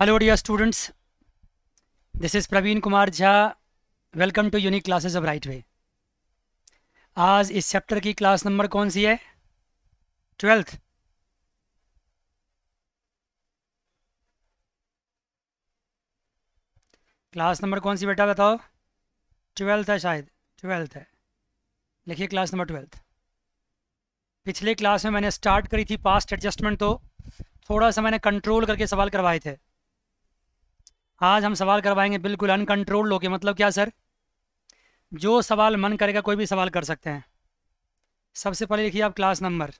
Hello dear students this is Praveen Kumar Jha welcome to unique classes of right way आज इस chapter की class number कौन सी है ट्वेल्थ क्लास नंबर कौन सी बेटा बताओ ट्वेल्थ है शायद ट्वेल्थ है लिखिए क्लास नंबर ट्वेल्थ पिछले क्लास में मैंने स्टार्ट करी थी पास्ट एडजस्टमेंट तो थोड़ा सा मैंने कंट्रोल करके सवाल करवाए थे आज हम सवाल करवाएंगे बिल्कुल अनकंट्रोल्ड होके मतलब क्या सर जो सवाल मन करेगा कोई भी सवाल कर सकते हैं सबसे पहले लिखिए आप class number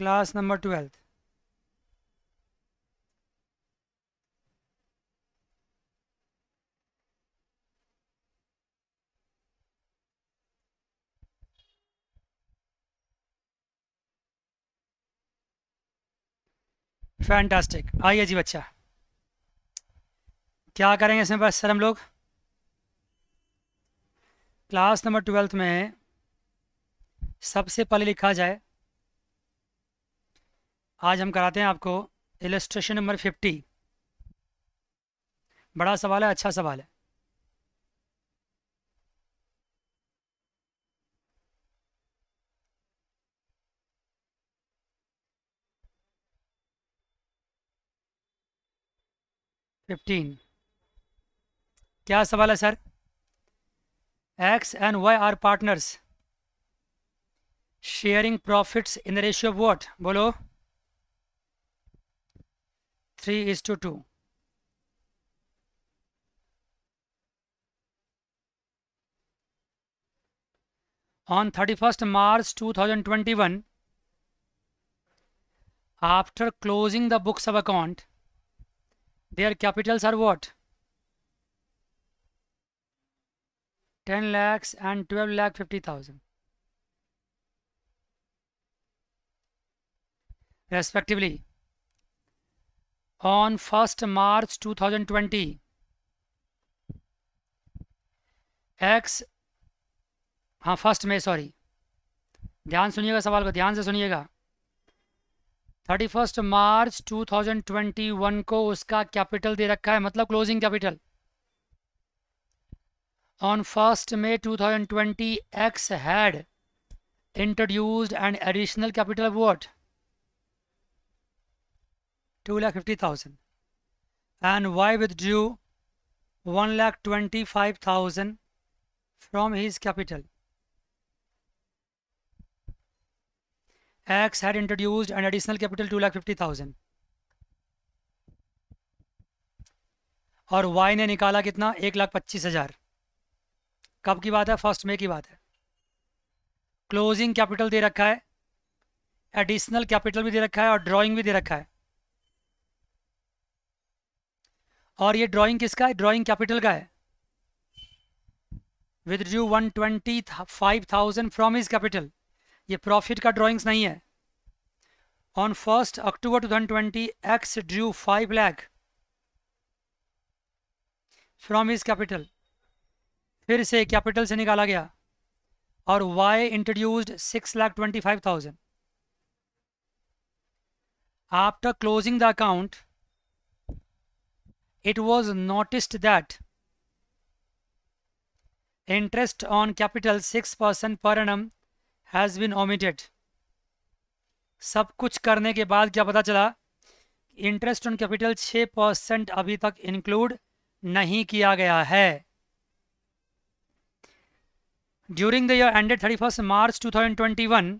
class number twelfth fantastic आइए जी बच्चा क्या करेंगे इसमें बस सर हम लोग क्लास नंबर ट्वेल्थ में सबसे पहले लिखा जाए आज हम कराते हैं आपको इलेस्ट्रेशन नंबर फिफ्टी बड़ा सवाल है अच्छा सवाल है 15 क्या सवाल है sir X and Y are partners sharing profits in the ratio of what बोलो three is to two on thirty first March two thousand twenty one after closing the books of account their capitals are what 10 lakhs and 12 lakh 50000 respectively on 1st march 2020 x हाँ first में sorry ध्यान सुनिएगा सवाल को ध्यान से सुनिएगा thirty first March two thousand twenty one को उसका कैपिटल दे रखा है मतलब closing capital on first May two thousand twenty X had introduced and additional capital what two lakh fifty thousand and Y withdrew one lakh twenty five thousand from his capital X had introduced an additional capital two lakh fifty thousand और Y ने निकाला कितना एक लाख पच्चीस हजार कब की बात है फर्स्ट मे की बात है क्लोजिंग कैपिटल दे रखा है एडिशनल कैपिटल भी दे रखा है और ड्राइंग भी दे रखा है और ये ड्राइंग किसका है ड्राइंग कैपिटल का है withdrew one twenty five thousand from his capital ये प्रॉफिट का ड्राइंग्स नहीं है on first October two thousand twenty X drew five lakh from his capital फिर से कैपिटल से निकाला गया और Y introduced six lakh twenty five thousand after closing the account it was noticed that interest on capital six percent per annum has been omitted सब कुछ करने के बाद क्या पता चला इंटरेस्ट ऑन कैपिटल छः परसेंट अभी तक इंक्लूड नहीं किया गया है during the year ended thirty first March two thousand twenty one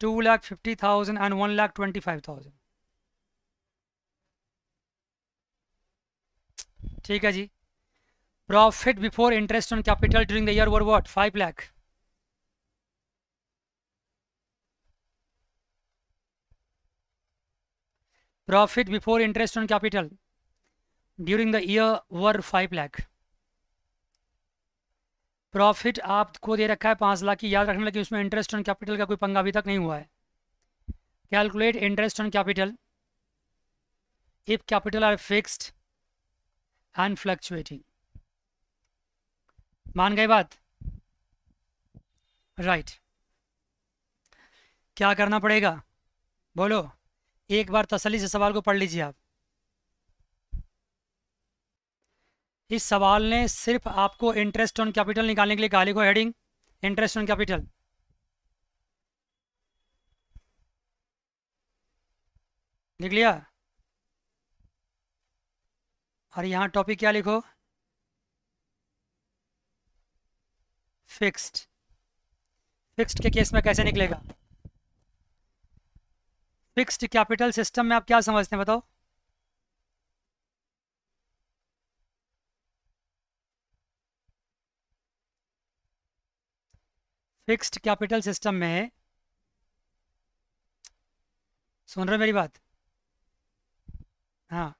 two lakh fifty thousand and one lakh twenty five thousand ठीक है जी profit before interest on capital during the year were what five lakh profit before interest on capital during the year were five lakh profit आपको दे रखा है पांच लाख की याद रखना लेकिन उसमें इंटरेस्ट ऑन कैपिटल का कोई पंगा अभी तक नहीं हुआ है calculate interest on capital if capital are fixed and fluctuating मान गए बात राइट क्या करना पड़ेगा बोलो एक बार तसली से सवाल को पढ़ लीजिए आप इस सवाल ने सिर्फ आपको इंटरेस्ट ऑन कैपिटल निकालने के लिए कहा लिखो हेडिंग इंटरेस्ट ऑन कैपिटल लिख लिया और यहां टॉपिक क्या लिखो फिक्स्ड फिक्स्ड के केस में कैसे निकलेगा फिक्स्ड कैपिटल सिस्टम में आप क्या समझते हैं बताओ फिक्स्ड कैपिटल सिस्टम में सुन रहे मेरी बात हाँ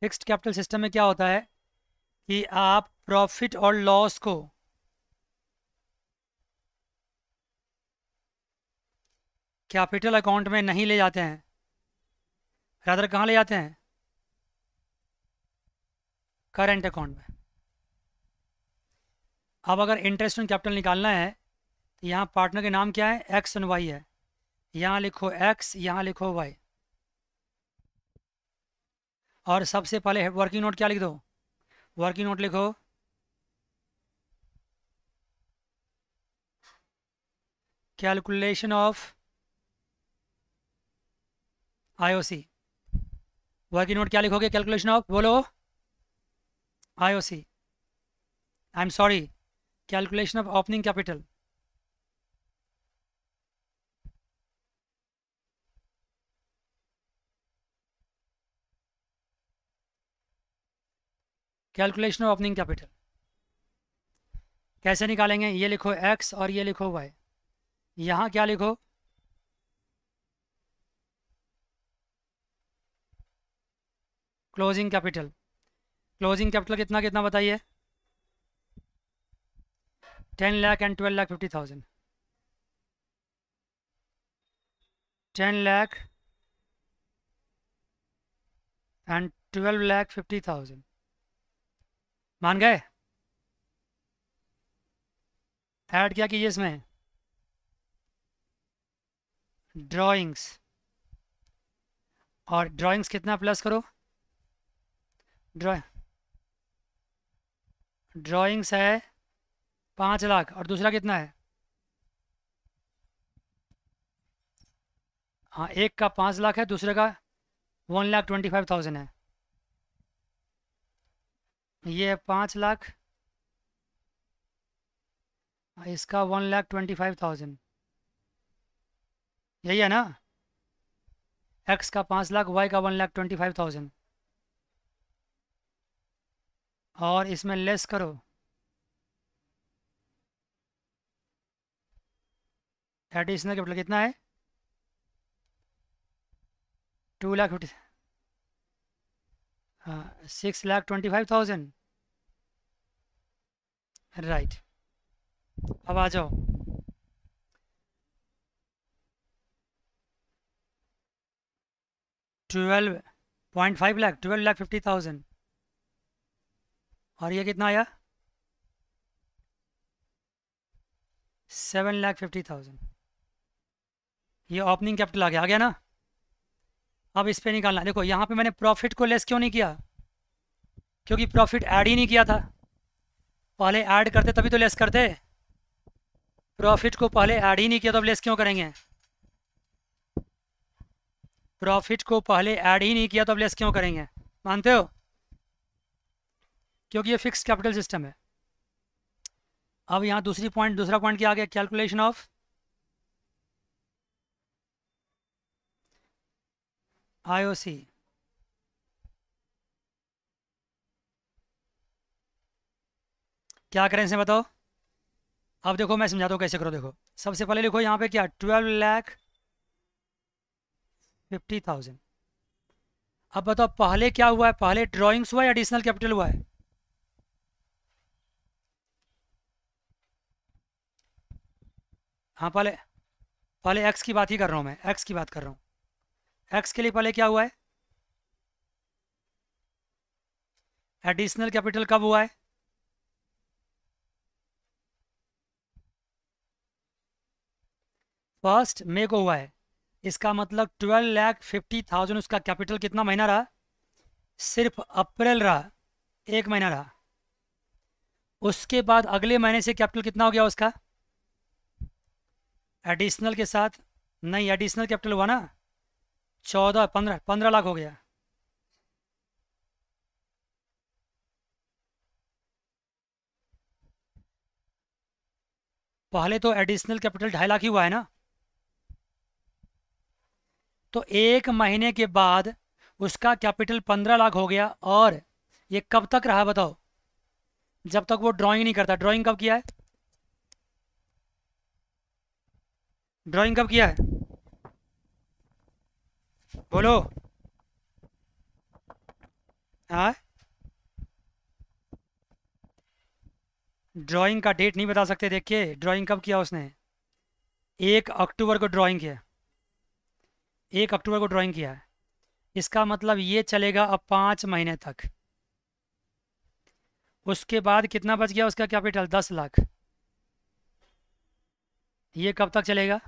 फिक्स्ड कैपिटल सिस्टम में क्या होता है कि आप प्रॉफिट और लॉस को कैपिटल अकाउंट में नहीं ले जाते हैं रादर कहाँ ले जाते हैं करंट अकाउंट में अब अगर इंटरेस्ट ऑन कैपिटल निकालना है तो यहाँ पार्टनर के नाम क्या है एक्स एंड वाई है यहाँ लिखो एक्स यहाँ लिखो वाई और सबसे पहले वर्किंग नोट क्या लिख दो वर्किंग नोट लिखो calculation of IOC working note क्या लिखोगे कैलकुलेशन ऑफ बोलो IOC I am sorry calculation of opening capital calculation of opening capital कैसे निकालेंगे ये लिखो एक्स और ये लिखो वाई यहां क्या लिखो क्लोजिंग कैपिटल क्लोजिंग कैपिटल कितना कितना बताइए ten lakh and twelve lakh fifty thousand ten lakh and twelve lakh fifty thousand मान गए ऐड क्या कीजिए इसमें ड्राइंग्स और ड्राइंग्स कितना प्लस करो ड्रॉ ड्राइंग्स है पाँच लाख और दूसरा कितना है हाँ एक का पाँच लाख है दूसरे का one lakh twenty five thousand है ये है पाँच लाख इसका one lakh twenty five thousand यही है ना एक्स का पाँच लाख वाई का one lakh twenty five thousand और इसमें लेस करो एडिशनल कैपिटल मतलब, कितना है टू लाख फिफ्टी हाँ six lakh twenty five thousand right अब आ जाओ twelve point five lakh twelve lakh fifty thousand और ये कितना आया सेवन लाख फिफ्टी थाउजेंड ये ओपनिंग कैपिटल आ गया आ गया ना अब इस पर निकालना देखो यहाँ पे मैंने प्रॉफिट को लेस क्यों नहीं किया क्योंकि प्रॉफिट ऐड ही नहीं किया था पहले ऐड करते तभी तो लेस करते प्रॉफिट को पहले ऐड ही नहीं किया तो अब लेस क्यों करेंगे प्रॉफिट को पहले ऐड ही नहीं किया तो अब लेस क्यों करेंगे मानते हो क्योंकि ये फिक्स कैपिटल सिस्टम है अब यहाँ दूसरी पॉइंट दूसरा पॉइंट क्या आ गया कैलकुलेशन ऑफ आईओसी क्या करें इसे बताओ अब देखो मैं समझाता हूँ कैसे करो देखो सबसे पहले लिखो यहाँ पे क्या ट्वेल्व लैख फिफ्टी थाउजेंड अब बताओ पहले क्या हुआ है पहले ड्राइंग्स हुआ है एडिशनल कैपिटल हुआ है हाँ पहले पहले एक्स की बात ही कर रहा हूँ मैं एक्स की बात कर रहा हूँ एक्स के लिए पहले क्या हुआ है एडिशनल कैपिटल कब हुआ है फर्स्ट मे को हुआ है इसका मतलब ट्वेल्व लैख फिफ्टी थाउजेंड उसका कैपिटल कितना महीना रहा सिर्फ अप्रैल रहा एक महीना रहा उसके बाद अगले महीने से कैपिटल कितना हो गया उसका एडिशनल के साथ नहीं एडिशनल कैपिटल हुआ ना चौदह पंद्रह पंद्रह लाख हो गया पहले तो एडिशनल कैपिटल ढाई लाख ही हुआ है ना तो एक महीने के बाद उसका कैपिटल पंद्रह लाख हो गया और ये कब तक रहा बताओ जब तक वो ड्राइंग नहीं करता ड्राइंग कब किया है ड्राइंग कब किया है बोलो हाँ ड्राइंग का डेट नहीं बता सकते देखिए ड्राइंग कब किया उसने एक अक्टूबर को ड्राइंग किया एक अक्टूबर को ड्राइंग किया है इसका मतलब ये चलेगा अब पाँच महीने तक उसके बाद कितना बच गया उसका कैपिटल दस लाख ये कब तक चलेगा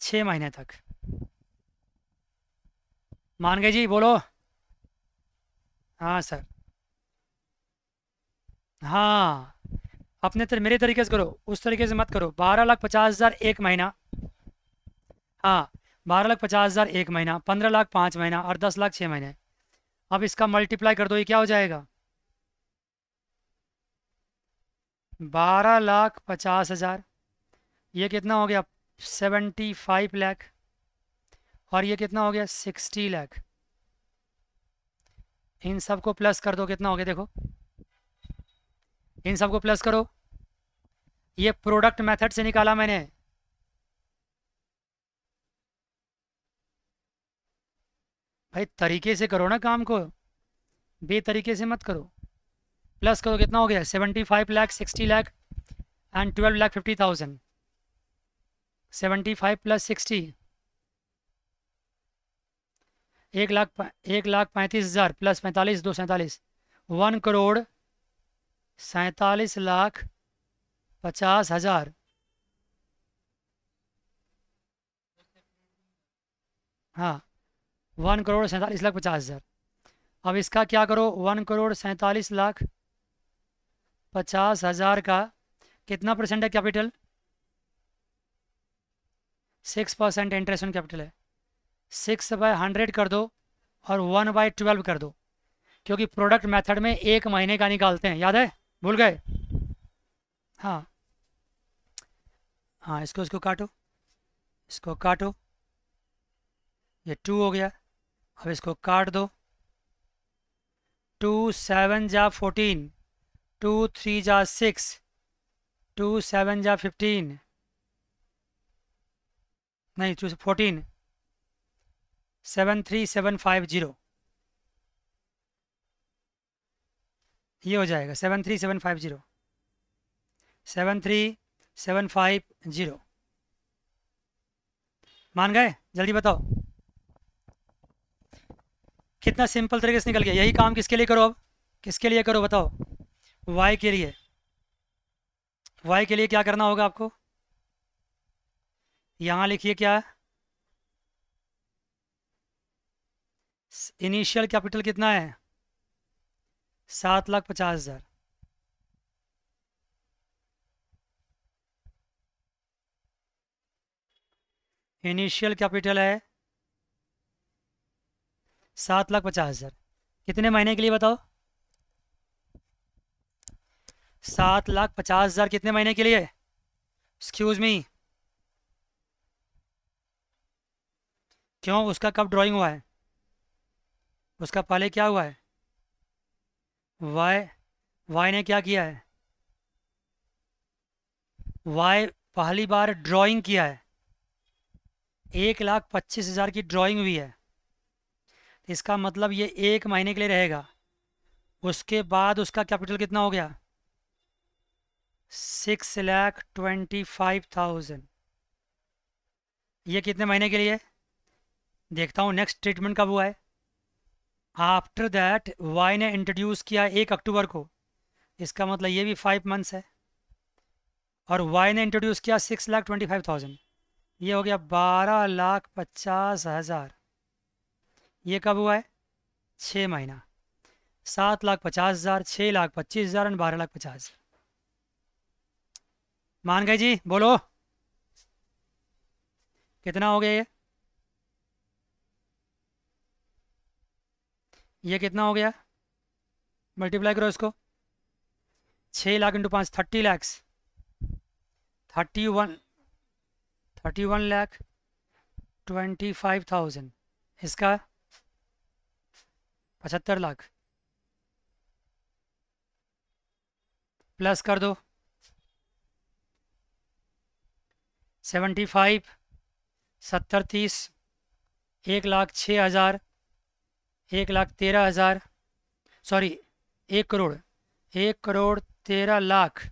छ महीने तक मान गए जी बोलो हाँ सर हाँ अपने तर, मेरे तरीके से करो उस तरीके से मत करो बारह लाख पचास हज़ार एक महीना हाँ बारह लाख पचास हज़ार एक महीना पंद्रह लाख पाँच महीना और दस लाख छः महीने अब इसका मल्टीप्लाई कर दो ये क्या हो जाएगा बारह लाख पचास हज़ार ये कितना हो गया सेवेंटी फाइव लैख और ये कितना हो गया सिक्सटी लैख इन सब को प्लस कर दो कितना हो गया देखो इन सब को प्लस करो ये प्रोडक्ट मेथड से निकाला मैंने भाई तरीके से करो ना काम को बेतरीके से मत करो प्लस करो कितना हो गया seventy five lakh sixty lakh and twelve lakh fifty thousand seventy five plus sixty एक लाख एक लाख पैंतीस हज़ार प्लस पैंतालीस दो सैंतालीस वन करोड़ सैंतालीस लाख पचास हज़ार हाँ वन करोड़ सैंतालीस लाख पचास हज़ार अब इसका क्या करो वन करोड़ सैंतालीस लाख पचास हज़ार का कितना परसेंट है capital six percent interest on capital है सिक्स बाय हंड्रेड कर दो और वन बाय ट्वेल्व कर दो क्योंकि प्रोडक्ट मेथड में एक महीने का निकालते हैं याद है भूल गए हाँ हाँ इसको इसको काटो इसको काटो ये टू हो गया अब इसको काट दो टू सेवन जा फोर्टीन टू थ्री जा सिक्स टू सेवन जा फिफ्टीन नहीं two fourteen seven three seven five zero ये हो जाएगा seven three seven five zero seven three seven five zero मान गए जल्दी बताओ कितना सिंपल तरीके से निकल गया यही काम किसके लिए करो अब किसके लिए करो बताओ वाई के लिए वाई के लिए क्या करना होगा आपको यहां लिखिए क्या इनिशियल कैपिटल कितना है सात लाख पचास हजार इनिशियल कैपिटल है सात लाख पचास हज़ार कितने महीने के लिए बताओ सात लाख पचास हज़ार कितने महीने के लिए एक्सक्यूज़ मी क्यों उसका कब ड्राइंग हुआ है उसका पहले क्या हुआ है वाई वाई ने क्या किया है वाई पहली बार ड्राइंग किया है एक लाख पच्चीस हज़ार की ड्राइंग हुई है इसका मतलब ये एक महीने के लिए रहेगा उसके बाद उसका कैपिटल कितना हो गया six lakh twenty five thousand ये कितने महीने के लिए देखता हूँ नेक्स्ट ट्रीटमेंट कब हुआ है आफ्टर दैट वाई ने इंट्रोड्यूस किया एक अक्टूबर को इसका मतलब ये भी फाइव मंथ्स है और वाई ने इंट्रोड्यूस किया six lakh twenty five thousand ये हो गया बारह लाख पचास हज़ार ये कब हुआ है छः महीना सात लाख पचास हज़ार छः लाख पच्चीस हज़ार एंड बारह लाख पचास हज़ार मान गए जी बोलो कितना हो गया ये ये कितना हो गया मल्टीप्लाई करो इसको छः लाख इंटू पाँच thirty lakhs thirty one thirty one lakh twenty five thousand इसका पचहत्तर लाख प्लस कर दो सेवेंटी फाइव सत्तर तीस एक लाख छः हज़ार एक लाख तेरह हज़ार सॉरी एक करोड़ एक करोड़ तेरह लाख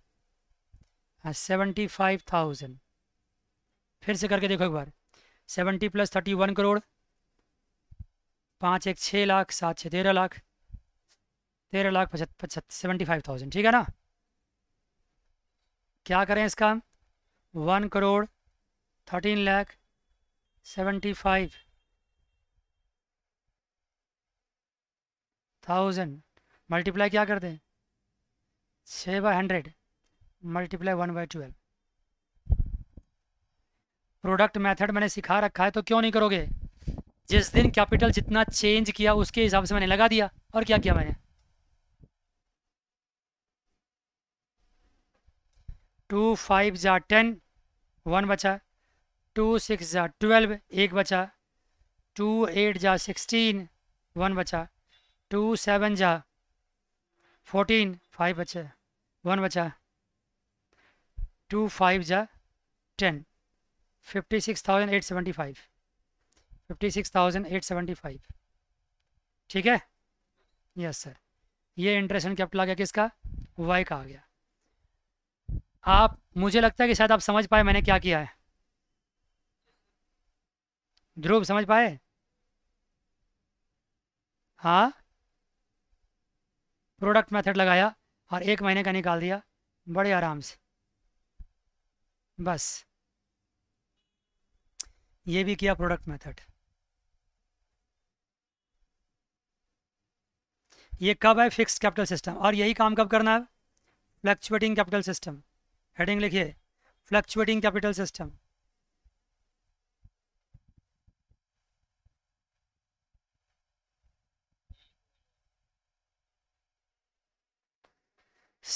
हाँ, सेवेंटी फाइव थाउजेंड फिर से करके देखो एक बार seventy plus thirty one crore पाँच एक छः लाख सात छः तेरह लाख तेरह लाख पचहत्तर पचहत्तर सेवेंटी फाइव थाउजेंड ठीक है ना क्या करें इसका one crore thirteen lakh seventy five thousand multiply क्या कर दें छः by hundred multiply one by twelve product method मैंने सिखा रखा है तो क्यों नहीं करोगे जिस दिन कैपिटल जितना चेंज किया उसके हिसाब से मैंने लगा दिया और क्या किया मैंने टू फाइव ज़ा टेन वन बचा टू सिक्स ज़ा ट्वेल्व एक बचा टू एट ज़ा सिक्सटीन वन बचा टू सेवन ज़ा फोर्टीन फाइव बचा वन बचा टू फाइव ज़ा ten fifty six thousand eight seventy five fifty six thousand eight seventy five ठीक है यस सर ये इंटरेस्ट एंड कैपिटल आ गया किसका वाई का आ गया आप मुझे लगता है कि शायद आप समझ पाए मैंने क्या किया है ध्रुव समझ पाए हाँ प्रोडक्ट मेथड लगाया और एक महीने का निकाल दिया बड़े आराम से बस ये भी किया प्रोडक्ट मेथड ये कब है फिक्स कैपिटल सिस्टम और यही काम कब करना है फ्लक्चुएटिंग कैपिटल सिस्टम हेडिंग लिखिए फ्लक्चुएटिंग कैपिटल सिस्टम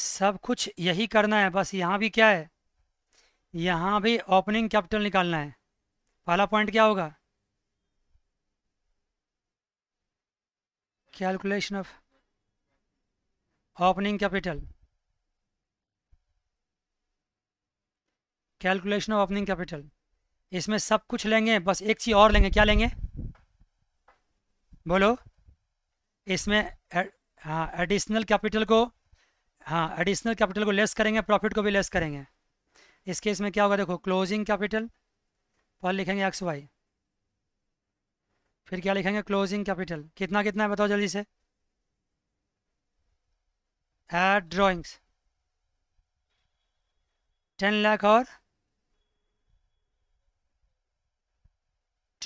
सब कुछ यही करना है बस यहाँ भी क्या है यहाँ भी ओपनिंग कैपिटल निकालना है पहला पॉइंट क्या होगा calculation of opening capital calculation of opening capital इसमें सब कुछ लेंगे बस एक चीज़ और लेंगे क्या लेंगे बोलो इसमें हाँ एडिशनल कैपिटल को हाँ एडिशनल कैपिटल को लेस करेंगे प्रॉफिट को भी लेस करेंगे इस केस में क्या होगा देखो क्लोजिंग कैपिटल पर लिखेंगे एक्स वाई फिर क्या लिखेंगे क्लोजिंग कैपिटल कितना कितना है बताओ जल्दी से at हाँ, drawings 10 lakh और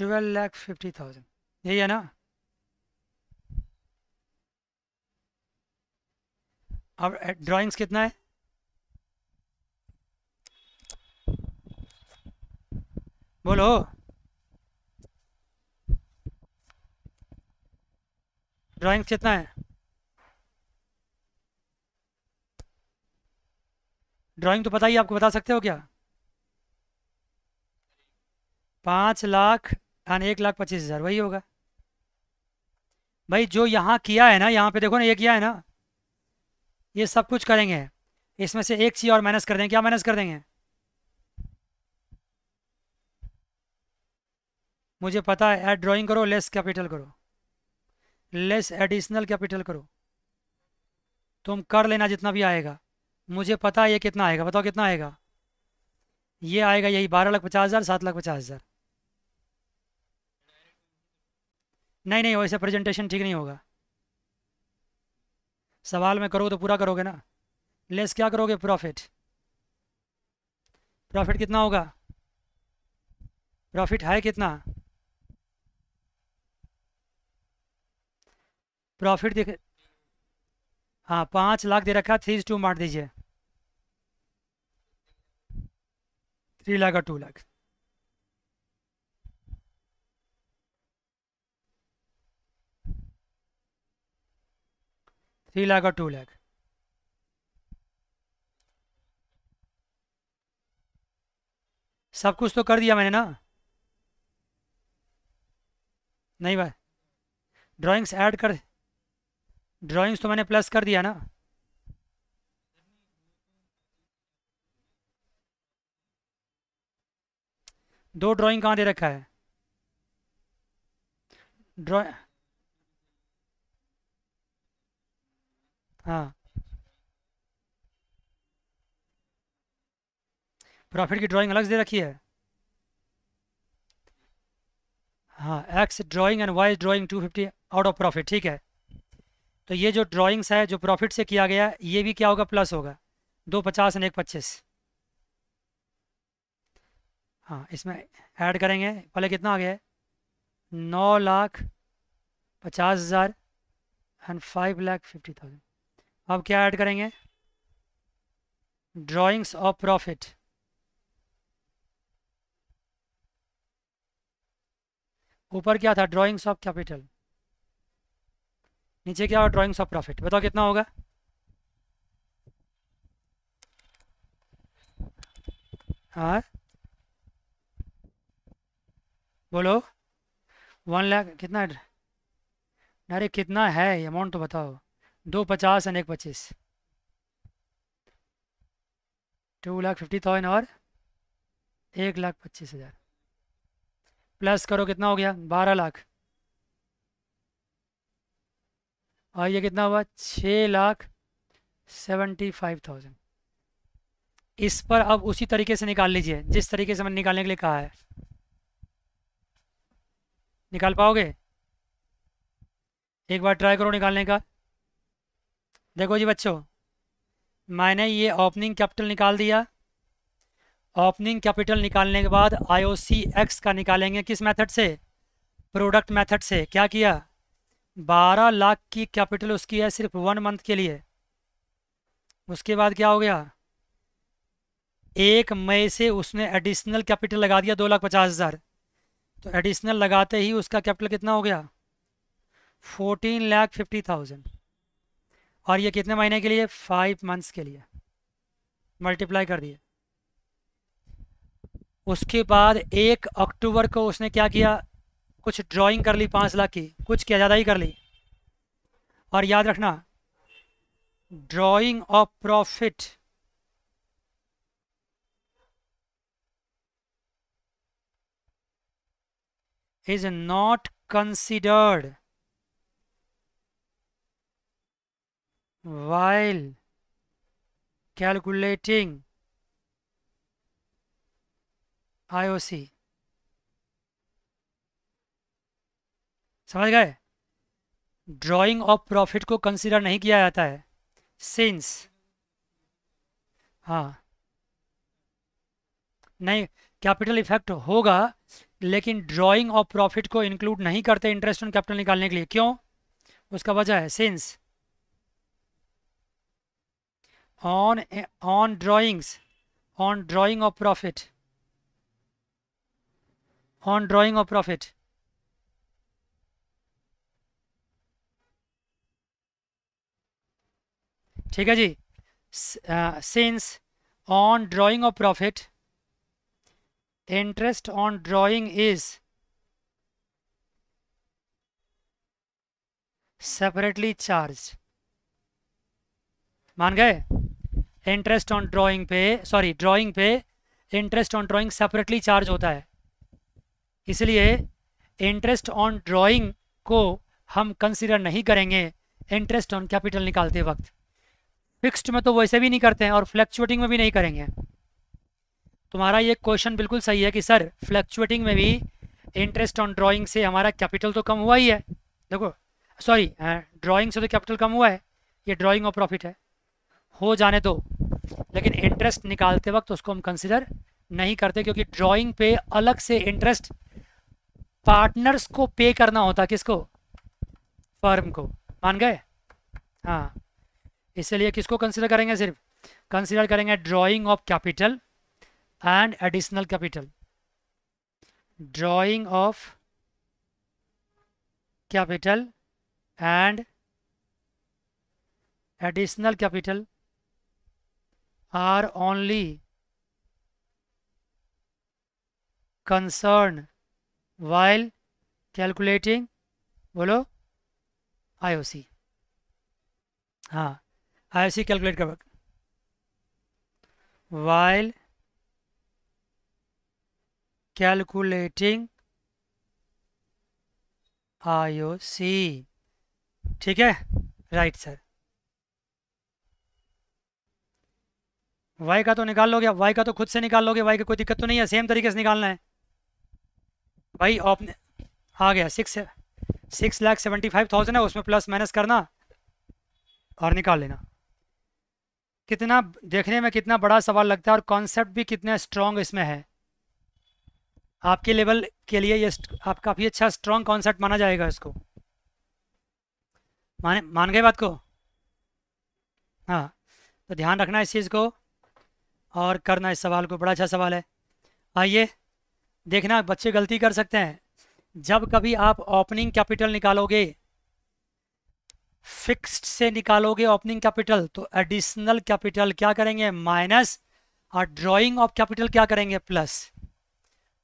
12 lakh थाउजेंड यही है ना अब ड्राइंग्स कितना है बोलो ड्राइंग्स कितना है ड्राइंग तो पता ही आपको बता सकते हो क्या पाँच लाख यानी एक लाख पच्चीस हज़ार वही होगा भाई जो यहाँ किया है ना यहाँ पे देखो ना ये किया है ना ये सब कुछ करेंगे इसमें से एक चीज़ और माइनस कर देंगे क्या माइनस कर देंगे मुझे पता है एड ड्राइंग करो लेस कैपिटल करो लेस एडिशनल कैपिटल करो तुम कर लेना जितना भी आएगा मुझे पता है ये कितना आएगा बताओ कितना आएगा ये आएगा यही बारह लाख पचास हज़ार सात लाख पचास हज़ार नहीं नहीं वैसे प्रेजेंटेशन ठीक नहीं होगा सवाल में करोगे तो पूरा करोगे ना लेस क्या करोगे प्रॉफिट प्रॉफिट कितना होगा प्रॉफिट है कितना प्रॉफिट देख हाँ पाँच लाख दे रखा थ्री टू मार दीजिए थ्री लाख और टू लाख थ्री लाख और टू लाख सब कुछ तो कर दिया मैंने ना नहीं भाई ड्राइंग्स ऐड कर ड्राइंग्स तो मैंने प्लस कर दिया ना दो ड्राइंग कहाँ दे रखा है ड्रॉ हाँ प्रॉफिट की ड्राइंग अलग से दे रखी है हाँ X drawing and Y drawing 250 out of profit ठीक है तो ये जो ड्राइंग्स है जो प्रॉफिट से किया गया ये भी क्या होगा प्लस होगा दो पचास एंड एक पच्चीस हाँ इसमें ऐड करेंगे पहले कितना आ गया है नौ लाख पचास हज़ार and five lakh fifty thousand अब क्या ऐड करेंगे ड्राइंग्स ऑफ प्रॉफिट ऊपर क्या था ड्राइंग्स ऑफ कैपिटल नीचे क्या होगा ड्राइंग्स ऑफ प्रॉफिट बताओ कितना होगा हाँ बोलो वन लाख कितना अरे कितना है अमाउंट तो बताओ दो पचास एंड एक पच्चीस टू लाख फिफ्टी थाउजेंड और एक लाख पच्चीस हज़ार प्लस करो कितना हो गया बारह लाख और ये कितना हुआ छ लाख सेवेंटी फाइव थाउजेंड इस पर अब उसी तरीके से निकाल लीजिए जिस तरीके से मैंने निकालने के लिए कहा है निकाल पाओगे एक बार ट्राई करो निकालने का देखो जी बच्चों मैंने ये ओपनिंग कैपिटल निकाल दिया ओपनिंग कैपिटल निकालने के बाद आई एक्स का निकालेंगे किस मेथड से प्रोडक्ट मेथड से क्या किया बारह लाख की कैपिटल उसकी है सिर्फ वन मंथ के लिए उसके बाद क्या हो गया एक मई से उसने एडिशनल कैपिटल लगा दिया दो लाख पचास हज़ार तो एडिशनल लगाते ही उसका कैपिटल कितना हो गया फोर्टीन लाख फिफ्टी थाउजेंड और ये कितने महीने के लिए फाइव मंथ्स के लिए मल्टीप्लाई कर दिए उसके बाद एक अक्टूबर को उसने क्या किया कुछ ड्राइंग कर ली पाँच लाख की कुछ क्या ज़्यादा ही कर ली और याद रखना drawing of profit is not considered while calculating IOC. समझ गए ड्रॉइंग ऑफ प्रॉफिट को कंसिडर नहीं किया जाता है सिंस हाँ नहीं कैपिटल इफेक्ट होगा लेकिन ड्रॉइंग ऑफ प्रॉफिट को इंक्लूड नहीं करते इंटरेस्ट ऑन कैपिटल निकालने के लिए क्यों उसका वजह है since on on drawings on drawing of profit on drawing of profit ठीक है जी since on drawing of profit The interest on drawing is separately charge मान गए इंटरेस्ट ऑन ड्रॉइंग पे सॉरी ड्रॉइंग पे interest on drawing separately charge होता है इसलिए इंटरेस्ट ऑन ड्रॉइंग को हम कंसिडर नहीं करेंगे इंटरेस्ट ऑन कैपिटल निकालते वक्त फिक्स्ड में तो वैसे भी नहीं करते हैं और फ्लैक्चुएटिंग में भी नहीं करेंगे तुम्हारा ये क्वेश्चन बिल्कुल सही है कि सर फ्लक्चुएटिंग में भी इंटरेस्ट ऑन ड्राइंग से हमारा कैपिटल तो कम हुआ ही है देखो सॉरी ड्राइंग से तो कैपिटल कम हुआ है ये ड्राइंग और प्रॉफिट है हो जाने दो लेकिन इंटरेस्ट निकालते वक्त उसको हम कंसिडर नहीं करते क्योंकि ड्राइंग पे अलग से इंटरेस्ट पार्टनर्स को पे करना होता किसको फर्म को मान गए हाँ इसलिए किसको कंसिडर करेंगे सिर्फ कंसिडर करेंगे drawing of capital and additional capital drawing of capital and additional capital are only concerned while calculating बोलो आईओसी हाँ आईओसी कैलकुलेट कर वाइल कैलकुलेटिंग आईओसी ठीक है राइट सर वाई का तो निकाल लोगे वाई का तो खुद से निकाल लोगे वाई की कोई दिक्कत तो नहीं है सेम तरीके से निकालना है भाई आपने आ गया six six lakh seventy five thousand है उसमें प्लस माइनस करना और निकाल लेना कितना देखने में कितना बड़ा सवाल लगता है और कॉन्सेप्ट भी कितना स्ट्रॉन्ग इसमें है आपके लेवल के लिए ये आप काफ़ी अच्छा स्ट्रॉन्ग कॉन्सेप्ट माना जाएगा इसको माने मान गए बात को हाँ तो ध्यान रखना इस चीज़ को और करना इस सवाल को बड़ा अच्छा सवाल है आइए देखना बच्चे गलती कर सकते हैं जब कभी आप ओपनिंग कैपिटल निकालोगे फिक्स्ड से निकालोगे ओपनिंग कैपिटल तो एडिशनल कैपिटल क्या करेंगे माइनस और ड्राइंग ऑफ कैपिटल क्या करेंगे प्लस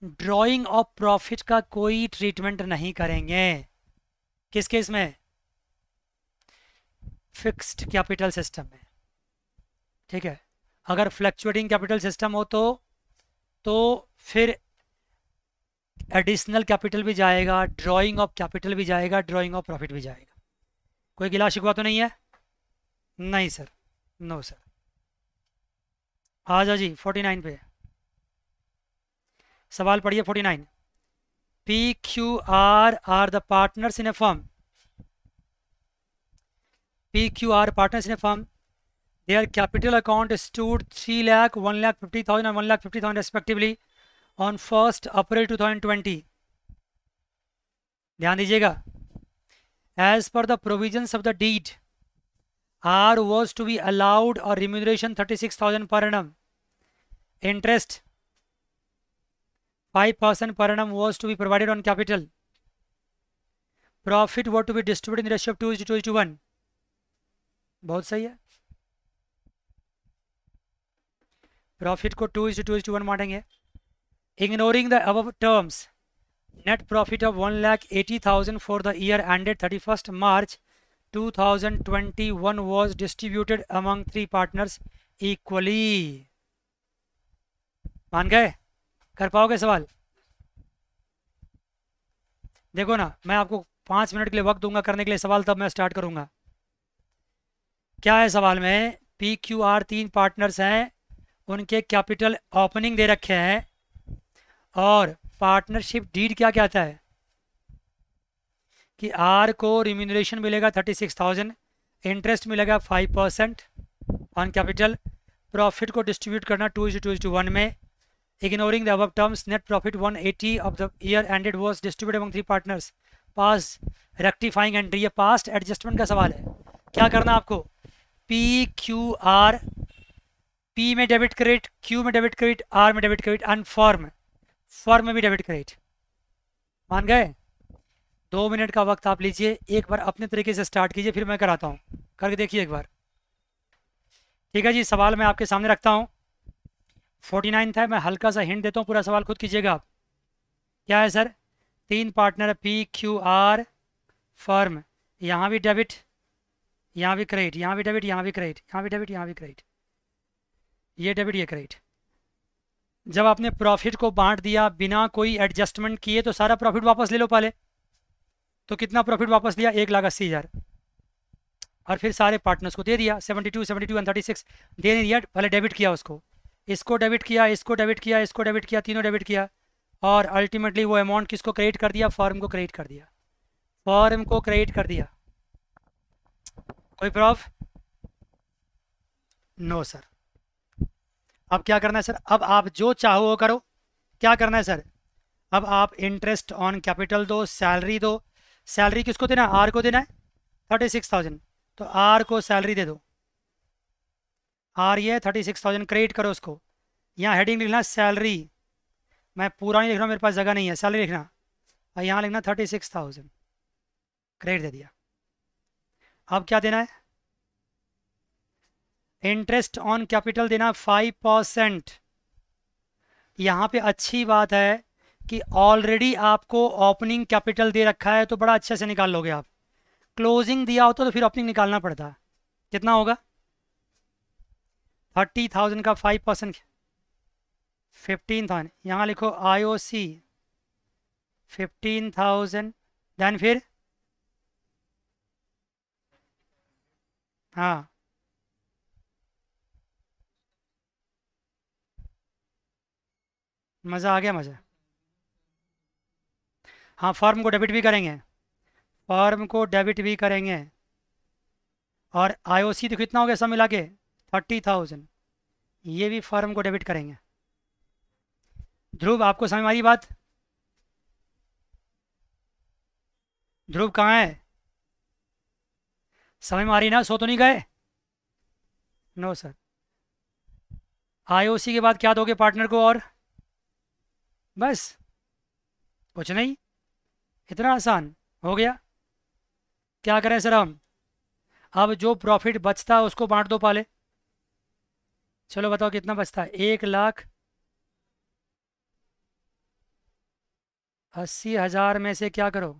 ड्राइंग ऑफ प्रॉफिट का कोई ट्रीटमेंट नहीं करेंगे किस केस में फिक्स्ड कैपिटल सिस्टम में ठीक है अगर फ्लक्चुएटिंग कैपिटल सिस्टम हो तो तो फिर एडिशनल कैपिटल भी जाएगा ड्राइंग ऑफ कैपिटल भी जाएगा ड्राइंग ऑफ प्रॉफिट भी जाएगा कोई गिला शिकवा तो नहीं है नहीं सर नो सर आ जाओ जी फोर्टी नाइन पे सवाल पढ़िए forty nine P Q R are the partners in a firm P Q R partners in a firm their capital account stood three lakh one lakh fifty thousand one lakh fifty thousand respectively on first April two thousand twenty ध्यान दीजिएगा as per the provision of the deed R was to be allowed और remuneration thirty six thousand per annum interest five percent per annum was to be provided on capital. Profit were to be distributed in the ratio of two is to, to one. बहुत सही है profit को two is to is to one बांटेंगे ignoring the above terms net profit of one lakh eighty thousand for the year ended thirty first March two thousand twenty one was distributed among three partners equally मान गए कर पाओगे सवाल देखो ना मैं आपको पाँच मिनट के लिए वक्त दूंगा करने के लिए सवाल तब मैं स्टार्ट करूंगा क्या है सवाल में पी क्यू आर तीन पार्टनर्स हैं उनके कैपिटल ओपनिंग दे रखे हैं और पार्टनरशिप डीड क्या कहता है कि आर को रिम्यूनरेशन मिलेगा थर्टी सिक्स थाउजेंड इंटरेस्ट मिलेगा five percent on capital profit को डिस्ट्रीब्यूट करना two is to is to one में ignoring Ignoring the above terms, net profit 180 of the year ended was distributed among three partners Pass, rectifying entry ये past adjustment का सवाल है क्या करना है आपको पी क्यू आर पी में डेबिट क्रेडिट क्यू में डेबिट क्रेडिट आर में debit credit and form firm में भी डेबिट क्रेडिट मान गए दो मिनट का वक्त आप लीजिए एक बार अपने तरीके से स्टार्ट कीजिए फिर मैं कराता हूँ करके देखिए एक बार ठीक है जी सवाल मैं आपके सामने रखता हूँ फोर्टी नाइन था मैं हल्का सा हिंट देता हूँ पूरा सवाल खुद कीजिएगा आप क्या है सर तीन partner P Q R firm यहाँ भी डेबिट यहाँ भी क्रेडिट यहाँ भी डेबिट यहाँ भी क्रेडिट यहाँ भी डेबिट यहाँ भी क्रेडिट ये डेबिट ये क्रेडिट जब आपने प्रॉफिट को बांट दिया बिना कोई एडजस्टमेंट किए तो सारा प्रॉफिट वापस ले लो पहले तो कितना प्रॉफिट वापस लिया एक लाख अस्सी हज़ार और फिर सारे पार्टनर्स को दे दिया seventy two seventy two and thirty six दे नहीं दिया पहले डेबिट किया उसको इसको डेबिट किया इसको डेबिट किया इसको डेबिट किया तीनों डेबिट किया और अल्टीमेटली वो अमाउंट किसको क्रेडिट कर दिया फॉर्म को क्रेडिट कर दिया फॉर्म को क्रेडिट कर दिया कोई प्रॉफ नो सर अब क्या करना है सर अब आप जो चाहो वो करो क्या करना है सर अब आप इंटरेस्ट ऑन कैपिटल दो सैलरी दो सैलरी किसको देना है आर को देना है थर्टी सिक्स थाउजेंड तो आर को सैलरी दे दो आ रही है थर्टी सिक्स थाउजेंड क्रेडिट करो उसको यहाँ हेडिंग लिखना सैलरी मैं पूरा नहीं लिख रहा हूँ मेरे पास जगह नहीं है सैलरी लिखना और यहाँ लिखना थर्टी सिक्स थाउजेंड क्रेडिट दे दिया अब क्या देना है इंटरेस्ट ऑन कैपिटल देना फाइव परसेंट यहाँ पे अच्छी बात है कि ऑलरेडी आपको ओपनिंग कैपिटल दे रखा है तो बड़ा अच्छे से निकाल लोगे आप क्लोजिंग दिया होता तो फिर ओपनिंग निकालना पड़ता कितना होगा थर्टी थाउजेंड का फाइव परसेंट फिफ्टीन थाउजेंड यहाँ लिखो I O C fifteen thousand then फिर हाँ मज़ा आ गया मज़ा हाँ फॉर्म को डेबिट भी करेंगे फॉर्म को डेबिट भी करेंगे और आईओसी देखो तो इतना हो गया सब मिला के थर्टी थाउजेंड ये भी फॉर्म को डेबिट करेंगे ध्रुव आपको समझ में आई बात ध्रुव कहाँ है समय में आ रही ना सो तो नहीं गए नो सर आईओसी के बाद क्या दोगे पार्टनर को और बस कुछ नहीं इतना आसान हो गया क्या करें सर हम अब जो प्रॉफिट बचता है उसको बांट दो पाले चलो बताओ कितना बचता है एक लाख अस्सी हजार में से क्या करो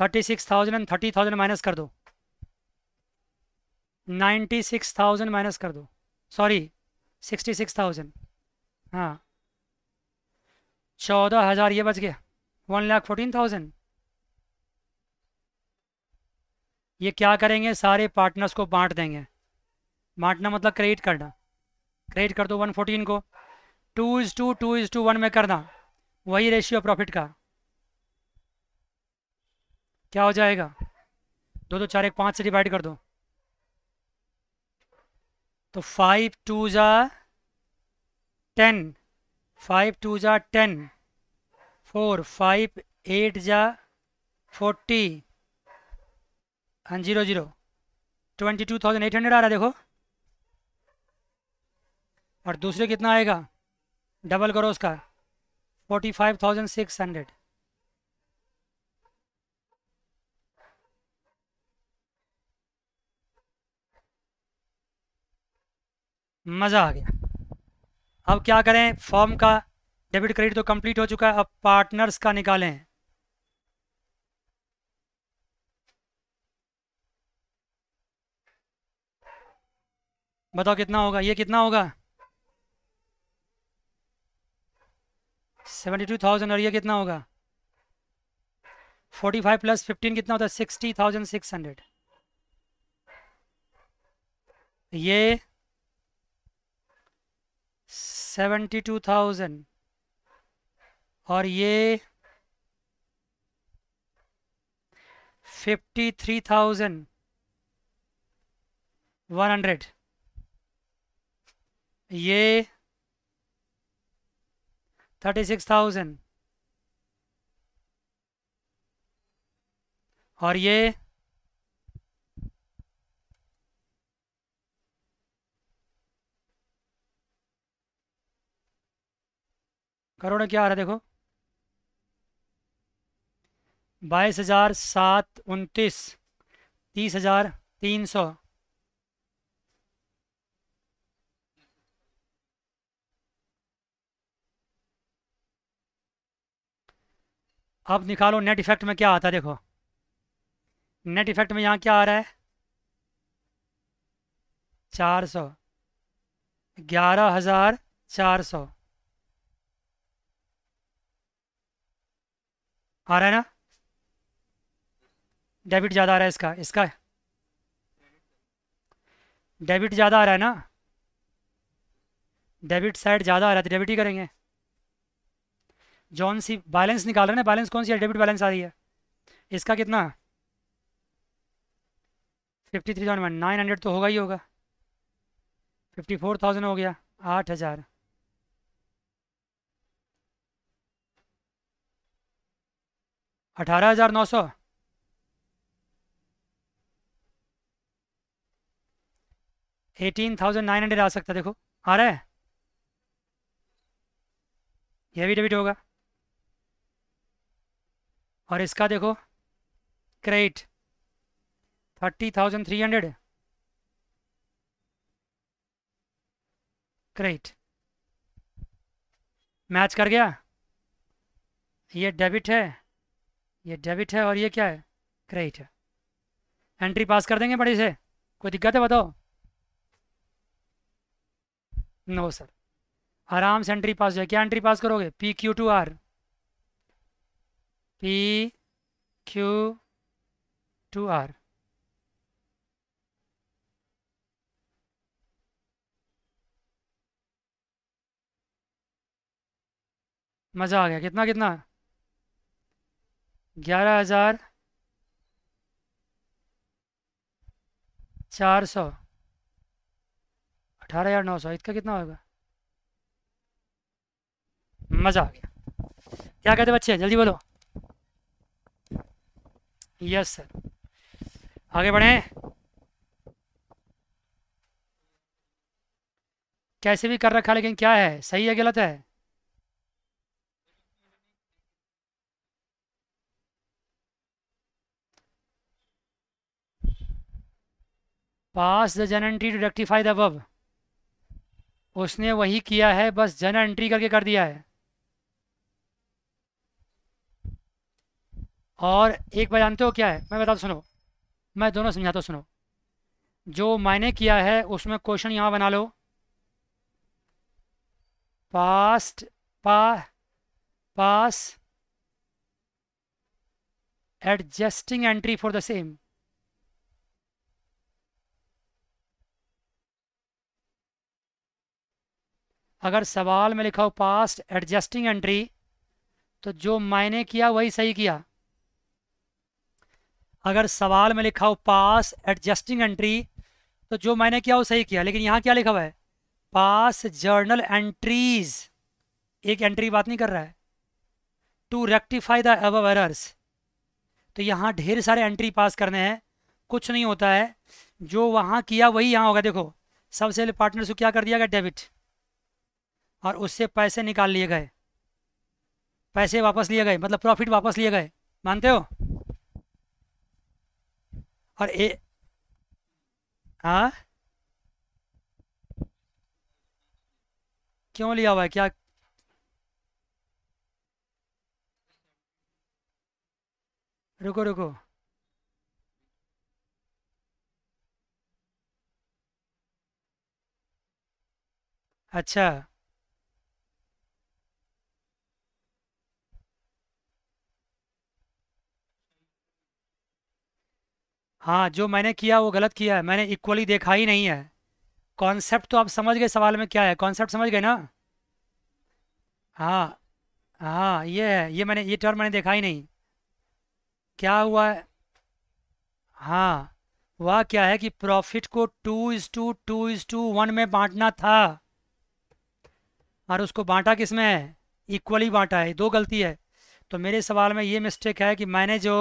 thirty six thousand and thirty thousand minus कर दो नाइन्टी सिक्स थाउजेंड माइनस कर दो सॉरी सिक्सटी सिक्स थाउजेंड हाँ चौदह हज़ार ये बच गया वन लाख फोर्टीन थाउजेंड ये क्या करेंगे सारे पार्टनर्स को बांट देंगे बांटना मतलब क्रेडिट करना क्रेडिट कर दो वन फोर्टीन को two is to two is to one में करना वही रेशियो प्रॉफिट का क्या हो जाएगा दो दो चार एक पाँच से डिवाइड कर दो तो फाइव टू जा टेन फाइव टू जा टेन फोर फाइव एट जा फोर्टी हाँ zero zero twenty two thousand eight hundred आ रहा है देखो और दूसरे कितना आएगा डबल करो उसका forty five thousand six hundred मज़ा आ गया अब क्या करें फॉर्म का डेबिट क्रेडिट तो कंप्लीट हो चुका है अब पार्टनर्स का निकालें बताओ कितना होगा ये कितना होगा सेवेंटी टू थाउजेंड और ये कितना होगा फोर्टी फाइव प्लस फिफ्टीन कितना होता है सिक्सटी थाउजेंड सिक्स हंड्रेड ये सेवेंटी टू थाउजेंड और ये fifty three thousand one hundred ये थर्टी सिक्स थाउजेंड और ये करोड़ क्या आ रहा है देखो बाईस हजार सात उनतीस तीस हजार तीन सौ अब निकालो नेट इफेक्ट में क्या आता है देखो नेट इफेक्ट में यहाँ क्या आ रहा है चार सौ ग्यारह हजार चार सौ आ रहा है ना डेबिट ज़्यादा आ रहा है इसका इसका डेबिट ज़्यादा आ रहा है ना डेबिट साइड ज़्यादा आ रहा है तो डेबिट ही करेंगे जॉन सी बैलेंस निकाल रहे हैं बैलेंस कौन सी है डेबिट बैलेंस आ रही है इसका कितना fifty three thousand nine hundred तो होगा ही होगा फिफ्टी फोर थाउजेंड हो गया आठ हज़ार अठारह हज़ार नौ सौ एटीन थाउजेंड नाइन हंड्रेड आ सकता देखो आ रहा है यह भी डेबिट होगा और इसका देखो credit thirty thousand three hundred credit match कर गया ये डेबिट है ये डेबिट है और ये क्या है क्रेडिट है एंट्री पास कर देंगे बड़ी से कोई दिक्कत है बताओ नो सर आराम से एंट्री पास हो क्या एंट्री पास करोगे P Q to R P Q to R मज़ा आ गया कितना कितना ग्यारह हज़ार चार सौ अठारह हज़ार नौ सौ इसका कितना होगा मज़ा आ गया क्या कहते बच्चे जल्दी बोलो यस सर आगे बढ़ें कैसे भी कर रखा लेकिन क्या है सही है गलत है pass the journal entry to rectify दब उसने वही किया है बस जन एंट्री करके कर दिया है और एक बार जानते हो क्या है मैं बता सुनो मैं दोनों समझाता हूँ सुनो जो मैंने किया है उसमें क्वेश्चन यहाँ बना लो पास्ट पा pass adjusting entry for the same अगर सवाल में लिखा हो पास्ट एडजस्टिंग एंट्री तो जो मैंने किया वही सही किया अगर सवाल में लिखा हो पास एडजस्टिंग एंट्री तो जो मैंने किया वो सही किया लेकिन यहाँ क्या लिखा हुआ है पास जर्नल एंट्रीज एक एंट्री बात नहीं कर रहा है to rectify the above errors तो यहाँ ढेर सारे एंट्री पास करने हैं कुछ नहीं होता है जो वहाँ किया वही यहाँ होगा देखो सबसे पहले पार्टनर से क्या कर दिया गया डेबिट और उससे पैसे निकाल लिए गए पैसे वापस लिए गए मतलब प्रॉफिट वापस लिए गए मानते हो और ए हाँ क्यों लिया हुआ है क्या रुको रुको अच्छा हाँ जो मैंने किया वो गलत किया है मैंने इक्वली देखा ही नहीं है कॉन्सेप्ट तो आप समझ गए सवाल में क्या है कॉन्सेप्ट समझ गए ना हाँ हाँ ये है ये मैंने ये टर्म मैंने देखा ही नहीं क्या हुआ है हाँ वह क्या है कि प्रॉफिट को two is to two is to one में बांटना था और उसको बांटा किस में है इक्वली बांटा है दो गलती है तो मेरे सवाल में ये मिस्टेक है कि मैंने जो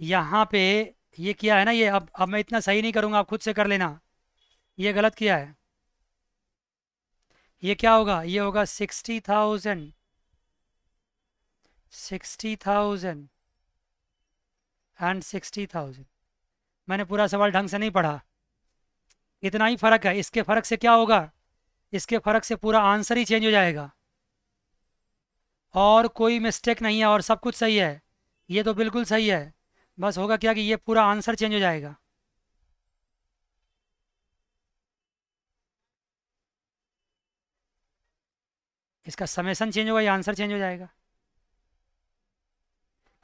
यहाँ पे ये किया है ना ये अब अब मैं इतना सही नहीं करूँगा आप खुद से कर लेना ये गलत किया है ये क्या होगा ये होगा sixty thousand sixty thousand and sixty thousand मैंने पूरा सवाल ढंग से नहीं पढ़ा इतना ही फर्क है इसके फर्क से क्या होगा इसके फर्क से पूरा आंसर ही चेंज हो जाएगा और कोई मिस्टेक नहीं है और सब कुछ सही है ये तो बिल्कुल सही है बस होगा क्या कि ये पूरा आंसर चेंज हो जाएगा इसका समेसन चेंज होगा या आंसर चेंज हो जाएगा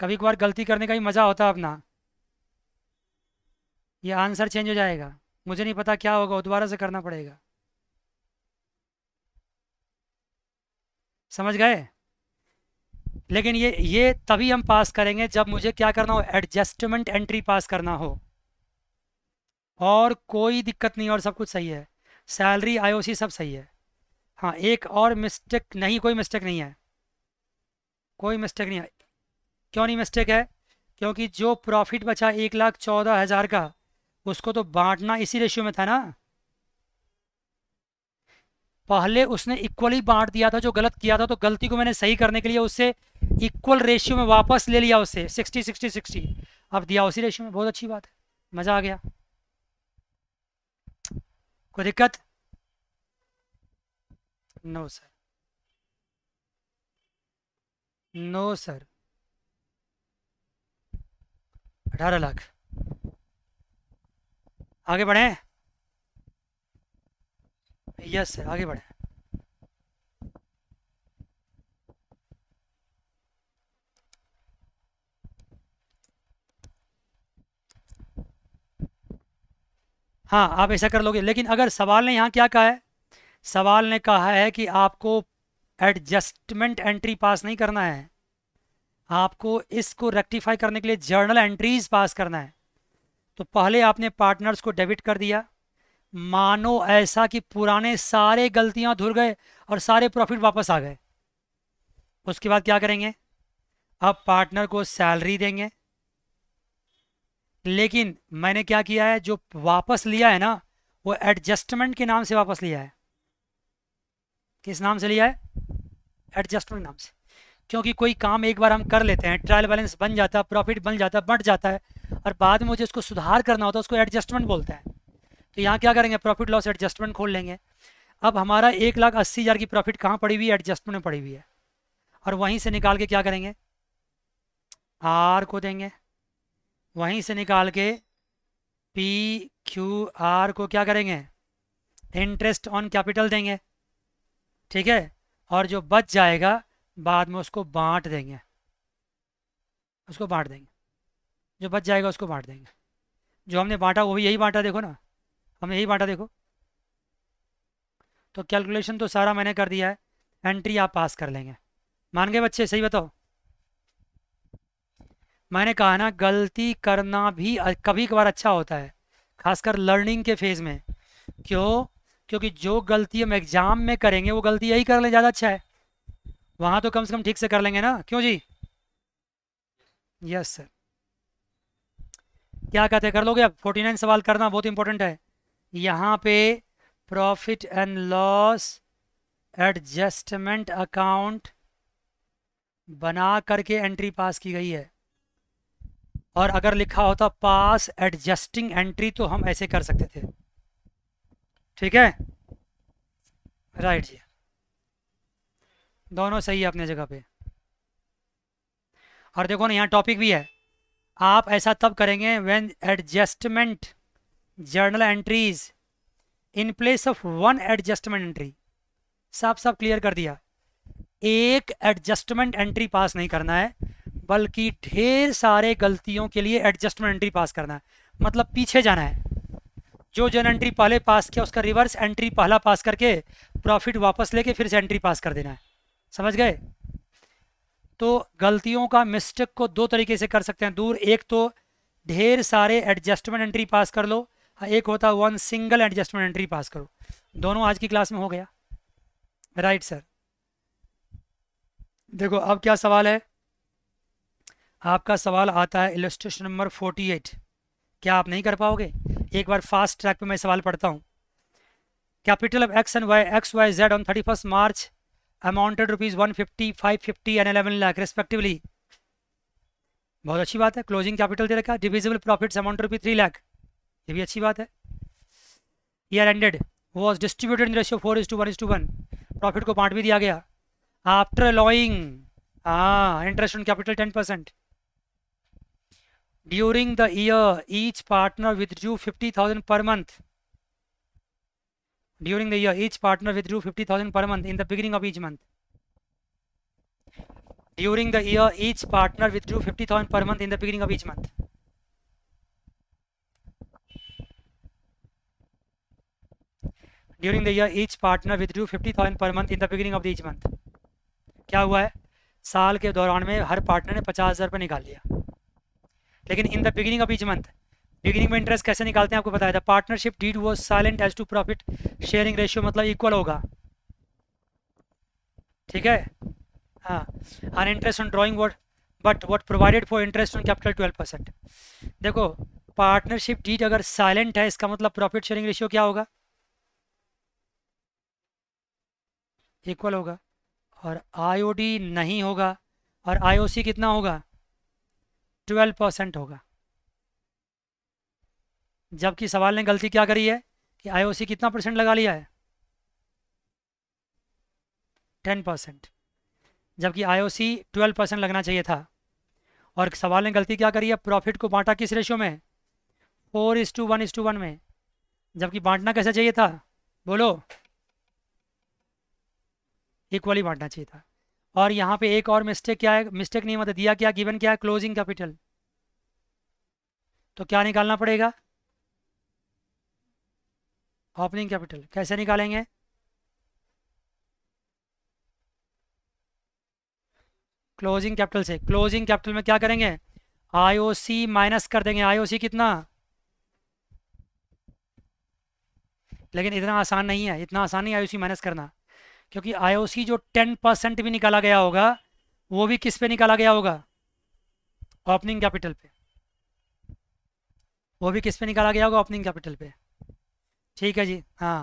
कभी कभार गलती करने का ही मज़ा होता अपना ये आंसर चेंज हो जाएगा मुझे नहीं पता क्या होगा दोबारा से करना पड़ेगा समझ गए लेकिन ये ये तभी हम पास करेंगे जब मुझे क्या करना हो एडजस्टमेंट एंट्री पास करना हो और कोई दिक्कत नहीं और सब कुछ सही है सैलरी आईओसी सब सही है हाँ एक और मिस्टेक नहीं कोई मिस्टेक नहीं है कोई मिस्टेक नहीं है क्यों नहीं मिस्टेक है क्योंकि जो प्रॉफिट बचा एक लाख चौदह हज़ार का उसको तो बांटना इसी रेशियो में था ना पहले उसने इक्वली बांट दिया था जो गलत किया था तो गलती को मैंने सही करने के लिए उससे इक्वल रेशियो में वापस ले लिया उससे सिक्सटी सिक्सटी सिक्सटी अब दिया उसी रेशियो में बहुत अच्छी बात है मज़ा आ गया कोई दिक्कत नो सर नो सर अठारह लाख आगे बढ़े यस सर आगे बढ़े हाँ आप ऐसा कर लोगे लेकिन अगर सवाल ने यहाँ क्या कहा है सवाल ने कहा है कि आपको एडजस्टमेंट एंट्री पास नहीं करना है आपको इसको रेक्टिफाई करने के लिए जर्नल एंट्रीज पास करना है तो पहले आपने पार्टनर्स को डेबिट कर दिया मानो ऐसा कि पुराने सारे गलतियां धुर गए और सारे प्रॉफिट वापस आ गए उसके बाद क्या करेंगे अब पार्टनर को सैलरी देंगे लेकिन मैंने क्या किया है जो वापस लिया है ना वो एडजस्टमेंट के नाम से वापस लिया है किस नाम से लिया है एडजस्टमेंट नाम से क्योंकि कोई काम एक बार हम कर लेते हैं ट्रायल बैलेंस बन जाता है प्रॉफिट बन जाता है बट जाता है और बाद में मुझे उसको सुधार करना होता है उसको एडजस्टमेंट बोलते हैं तो यहाँ क्या करेंगे प्रॉफिट लॉस एडजस्टमेंट खोल लेंगे अब हमारा एक लाख अस्सी हज़ार की प्रॉफिट कहाँ पड़ी हुई है एडजस्टमेंट में पड़ी हुई है और वहीं से निकाल के क्या करेंगे आर को देंगे वहीं से निकाल के पी क्यू आर को क्या करेंगे इंटरेस्ट ऑन कैपिटल देंगे ठीक है और जो बच जाएगा बाद में उसको बांट देंगे उसको बांट देंगे जो बच जाएगा उसको बांट देंगे जो हमने बांटा वो भी यही बांटा देखो ना हमें यही बांटा देखो तो कैलकुलेशन तो सारा मैंने कर दिया है एंट्री आप पास कर लेंगे मान गए बच्चे सही बताओ मैंने कहा ना गलती करना भी कभी कभार अच्छा होता है खासकर लर्निंग के फेज़ में क्यों क्योंकि जो गलती हम एग्ज़ाम में करेंगे वो गलती यही कर ले ज़्यादा अच्छा है वहाँ तो कम से कम ठीक से कर लेंगे ना क्यों जी यस सर क्या कहते हैं कर लोगे अब 49 सवाल करना बहुत इंपॉर्टेंट है यहाँ पे profit and loss adjustment account बना करके एंट्री पास की गई है और अगर लिखा होता पास एडजस्टिंग एंट्री तो हम ऐसे कर सकते थे ठीक है राइट जी दोनों सही है अपने जगह पे और देखो ना यहाँ टॉपिक भी है आप ऐसा तब करेंगे when adjustment journal entries in place of one adjustment entry साफ साफ क्लियर कर दिया एक एडजस्टमेंट एंट्री पास नहीं करना है बल्कि ढेर सारे गलतियों के लिए एडजस्टमेंट एंट्री पास करना है मतलब पीछे जाना है जो जन एंट्री पहले पास किया उसका रिवर्स एंट्री पहला पास करके प्रॉफिट वापस लेके फिर से एंट्री पास कर देना है समझ गए तो गलतियों का मिस्टेक को दो तरीके से कर सकते हैं दूर एक तो ढेर सारे एडजस्टमेंट एंट्री पास कर लो हाँ, एक होता है one single adjustment entry pass करो दोनों आज की क्लास में हो गया राइट सर देखो अब क्या सवाल है आपका सवाल आता है इलेस्ट्रेशन नंबर 48 क्या आप नहीं कर पाओगे एक बार फास्ट ट्रैक पे मैं सवाल पढ़ता हूँ capital of X and Y X Y Z on thirty first March amounted rupees one fifty five fifty and eleven lakh respectively बहुत अच्छी बात है क्लोजिंग कैपिटल दे रखा divisible profits amount rupee three lakh ये भी अच्छी बात है year ended was distributed in ratio four is to one is to one profit को बांट भी दिया गया after allowing interest on capital ten percent during the year each partner withdrew fifty thousand per month during the year each partner withdrew fifty thousand per month in the beginning of each month during the year each partner withdrew fifty thousand per month in the beginning of each month during the year each partner withdrew fifty thousand per month in the beginning of the each month क्या हुआ है साल के दौरान में हर partner ने पचास हज़ार रुपये निकाल लिया लेकिन in the beginning of each month beginning में इंटरेस्ट कैसे निकालते हैं आपको बताया था पार्टनरशिप डीड वो silent as to profit sharing ratio मतलब इक्वल होगा ठीक है हाँ and interest on drawing word but what provided for interest on capital twelve percent देखो पार्टनरशिप डीड अगर साइलेंट है इसका मतलब प्रॉफिट शेयरिंग रेशियो क्या होगा इक्वल होगा और आईओडी नहीं होगा और आईओसी कितना होगा 12 परसेंट होगा जबकि सवाल ने गलती क्या करी है कि आईओसी कितना परसेंट लगा लिया है 10 परसेंट जबकि आईओसी 12 परसेंट लगना चाहिए था और सवाल ने गलती क्या करी है प्रॉफिट को बांटा किस रेशियो में four is to one is to one में जबकि बांटना कैसे चाहिए था बोलो इक्वली बांटना चाहिए था और यहाँ पे एक और मिस्टेक क्या है मिस्टेक नहीं मतलब दिया क्या गिवन क्या है क्लोजिंग कैपिटल तो क्या निकालना पड़ेगा ओपनिंग कैपिटल कैसे निकालेंगे क्लोजिंग कैपिटल से क्लोजिंग कैपिटल में क्या करेंगे आईओसी माइनस कर देंगे आईओसी कितना लेकिन इतना आसान नहीं है इतना आसान नहीं आईओसी माइनस करना क्योंकि आईओसी जो टेन परसेंट भी निकाला गया होगा वो भी किस पे निकाला गया होगा ओपनिंग कैपिटल पे वो भी किस पे निकाला गया होगा ओपनिंग कैपिटल पे ठीक है जी हाँ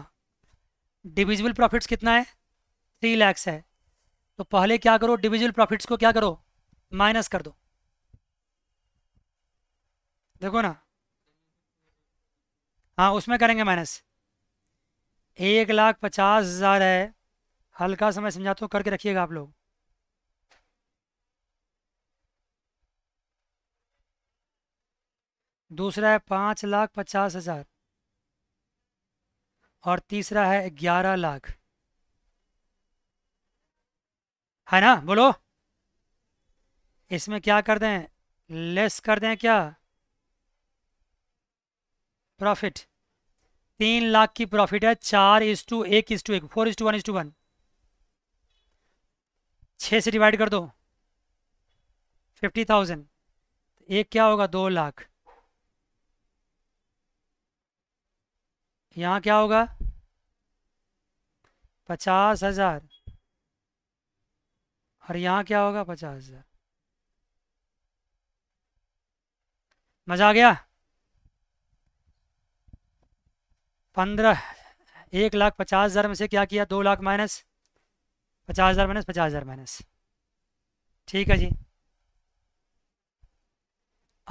डिविजिबल प्रॉफिट्स कितना है थ्री लैक्स है तो पहले क्या करो डिविजिबल प्रॉफिट्स को क्या करो माइनस कर दो देखो ना हाँ उसमें करेंगे माइनस एक लाख पचास हज़ार है हल्का सा मैं समझाता तो हूँ करके रखिएगा आप लोग दूसरा है पाँच लाख पचास हजार और तीसरा है ग्यारह लाख है ना बोलो इसमें क्या कर दें लेस कर दें क्या प्रॉफिट तीन लाख की प्रॉफिट है चार इज टू एक इज टू एक four is to one is to one छः से डिवाइड कर दो फिफ्टी थाउजेंड एक क्या होगा दो लाख यहाँ क्या होगा पचास हजार और यहाँ क्या होगा पचास हजार मजा आ गया पंद्रह एक लाख पचास हजार में से क्या किया दो लाख माइनस पचास हज़ार माइनस पचास हज़ार माइनस ठीक है जी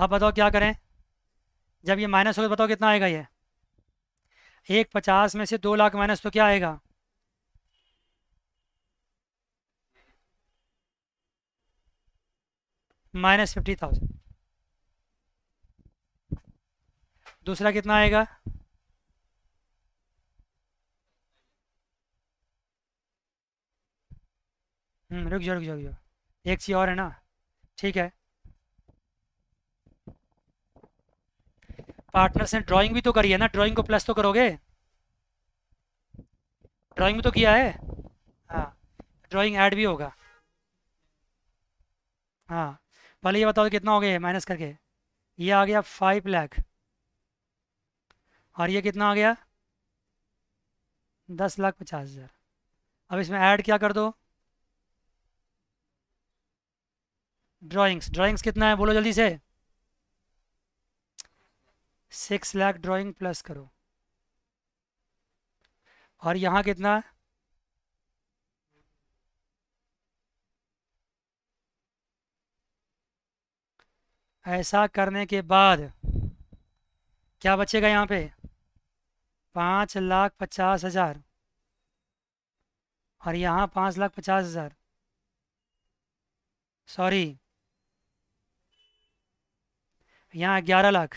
आप बताओ क्या करें जब ये माइनस होगा तो बताओ कितना आएगा ये एक पचास में से दो लाख माइनस तो क्या आएगा माइनस फिफ्टी थाउजेंड दूसरा कितना आएगा रुक जाओ रुक जाओ रुक जाओ एक चीज़ और है ना ठीक है पार्टनर्स ने ड्राइंग भी तो करी है ना ड्राइंग को प्लस तो करोगे ड्राइंग भी तो किया है हाँ ड्राइंग ऐड भी होगा हाँ पहले ये बताओ कितना हो गया माइनस करके ये आ गया फाइव लाख और ये कितना आ गया दस लाख पचास हज़ार अब इसमें ऐड क्या कर दो ड्राइंग्स ड्राइंग्स कितना है बोलो जल्दी से सिक्स लाख ड्राइंग प्लस करो और यहाँ कितना है ऐसा करने के बाद क्या बचेगा यहाँ पे पाँच लाख पचास हजार और यहाँ पाँच लाख पचास हजार सॉरी यहाँ ग्यारह लाख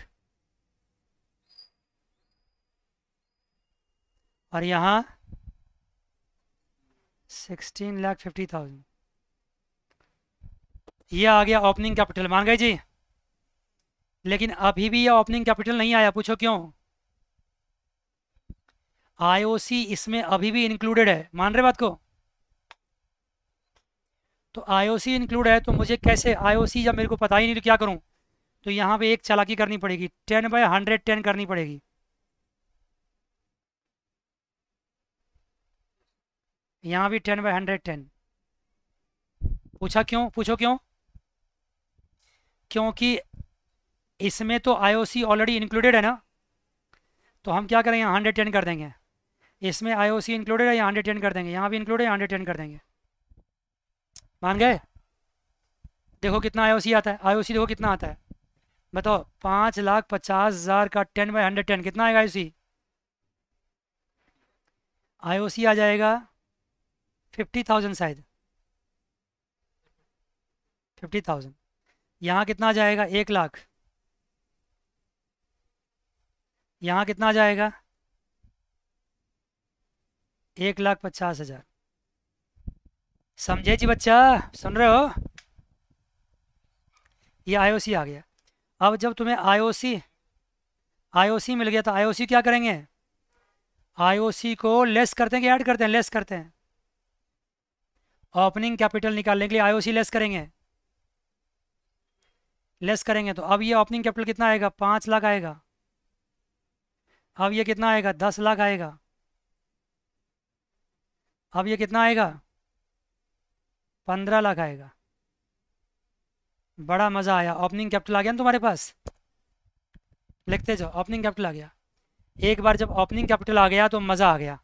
और यहाँ सिक्सटीन लाख फिफ्टी थाउजेंड ये आ गया ओपनिंग कैपिटल मान गए जी लेकिन अभी भी ये ओपनिंग कैपिटल नहीं आया पूछो क्यों आईओसी इसमें अभी भी इंक्लूडेड है मान रहे बात को तो आईओसी इंक्लूड है तो मुझे कैसे आईओसी जब मेरे को पता ही नहीं तो क्या करूं तो यहाँ पे एक चालाकी करनी पड़ेगी टेन बाय हंड्रेड टेन करनी पड़ेगी यहाँ भी टेन बाय हंड्रेड टेन पूछा क्यों पूछो क्यों क्योंकि इसमें तो आईओसी ऑलरेडी इंक्लूडेड है ना तो हम क्या करें यहाँ हंड्रेड टेन कर देंगे इसमें आईओसी इंक्लूडेड है यहाँ हंड्रेड टेन कर देंगे यहाँ भी इंक्लूडेड है हंड्रेड टेन कर देंगे मान गए देखो कितना आईओसी आता है आईओसी देखो कितना आता है बताओ पांच लाख पचास हज़ार का टेन बाई हंड्रेड टेन कितना आएगा ओ आईओसी आ जाएगा फिफ्टी थाउजेंड शायद फिफ्टी थाउजेंड यहाँ कितना आ जाएगा एक लाख यहाँ कितना आ जाएगा एक लाख पचास हजार समझे जी बच्चा सुन रहे हो ये आईओसी आ गया अब जब तुम्हें आईओसी आईओसी मिल गया तो आईओसी क्या करेंगे आईओसी को लेस करते हैं कि ऐड करते हैं लेस करते हैं ओपनिंग कैपिटल निकालने के लिए आईओसी लेस करेंगे लेस करेंगे तो अब ये ओपनिंग कैपिटल कितना आएगा पाँच लाख आएगा अब ये कितना आएगा दस लाख आएगा अब ये कितना आएगा पंद्रह लाख आएगा बड़ा मज़ा आया ओपनिंग कैपिटल आ गया ना तुम्हारे पास लिखते जाओ ओपनिंग कैपिटल आ गया एक बार जब ओपनिंग कैपिटल आ गया तो मज़ा आ गया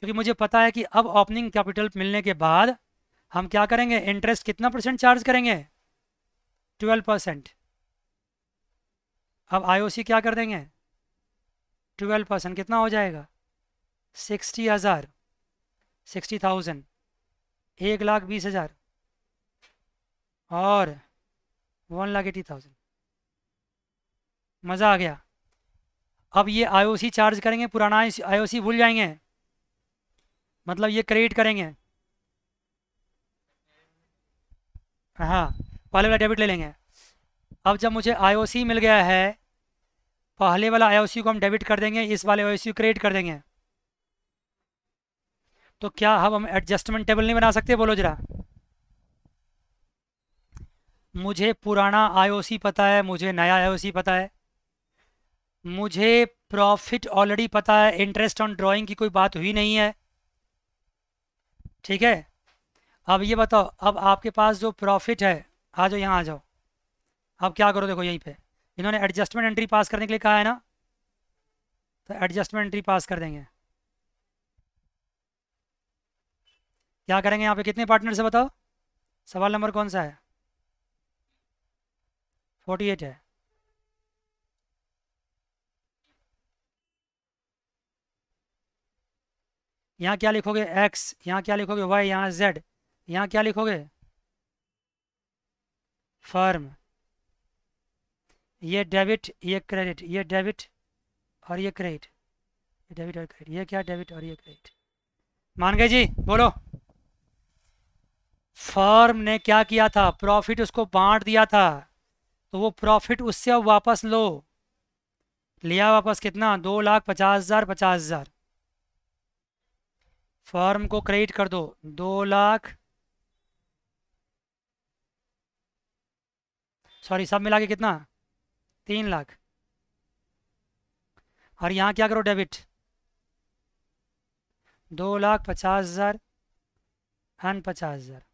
क्योंकि मुझे पता है कि अब ओपनिंग कैपिटल मिलने के बाद हम क्या करेंगे इंटरेस्ट कितना परसेंट चार्ज करेंगे ट्वेल्व परसेंट अब आईओसी क्या कर देंगे ट्वेल्व परसेंट कितना हो जाएगा सिक्सटी हज़ार सिक्सटी थाउजेंड एक लाख बीस हज़ार और वन लाख एटी थाउजेंड मज़ा आ गया अब ये आईओसी चार्ज करेंगे पुराना आईओसी भूल जाएंगे मतलब ये क्रेडिट करेंगे हाँ पहले वाला डेबिट ले लेंगे अब जब मुझे आईओसी मिल गया है पहले वाला आईओसी को हम डेबिट कर देंगे इस वाले आईओसी को क्रेडिट कर देंगे तो क्या हम एडजस्टमेंट टेबल नहीं बना सकते बोलो जरा मुझे पुराना आईओसी पता है मुझे नया आईओसी पता है मुझे प्रॉफिट ऑलरेडी पता है इंटरेस्ट ऑन ड्राइंग की कोई बात हुई नहीं है ठीक है अब ये बताओ अब आपके पास जो प्रॉफिट है आ जाओ यहाँ आ जाओ अब क्या करो देखो यहीं पे इन्होंने एडजस्टमेंट एंट्री पास करने के लिए कहा है ना तो एडजस्टमेंट एंट्री पास कर देंगे क्या करेंगे यहाँ पे कितने पार्टनर से बताओ सवाल नंबर कौन सा है फोर्टी एट है यहाँ क्या लिखोगे एक्स यहाँ क्या लिखोगे वाई यहाँ जेड यहाँ क्या लिखोगे फर्म ये डेबिट ये क्रेडिट ये डेबिट और ये क्रेडिट ये डेबिट और क्रेडिट ये क्या डेबिट और ये क्रेडिट मान गए जी बोलो फर्म ने क्या किया था प्रॉफिट उसको बांट दिया था तो वो प्रॉफिट उससे अब वापस लो लिया वापस कितना दो लाख पचास हज़ार पचास हज़ार फॉर्म को क्रेडिट कर दो दो लाख सॉरी सब मिला के कितना तीन लाख और यहाँ क्या करो डेबिट दो लाख पचास हज़ार एंड पचास हज़ार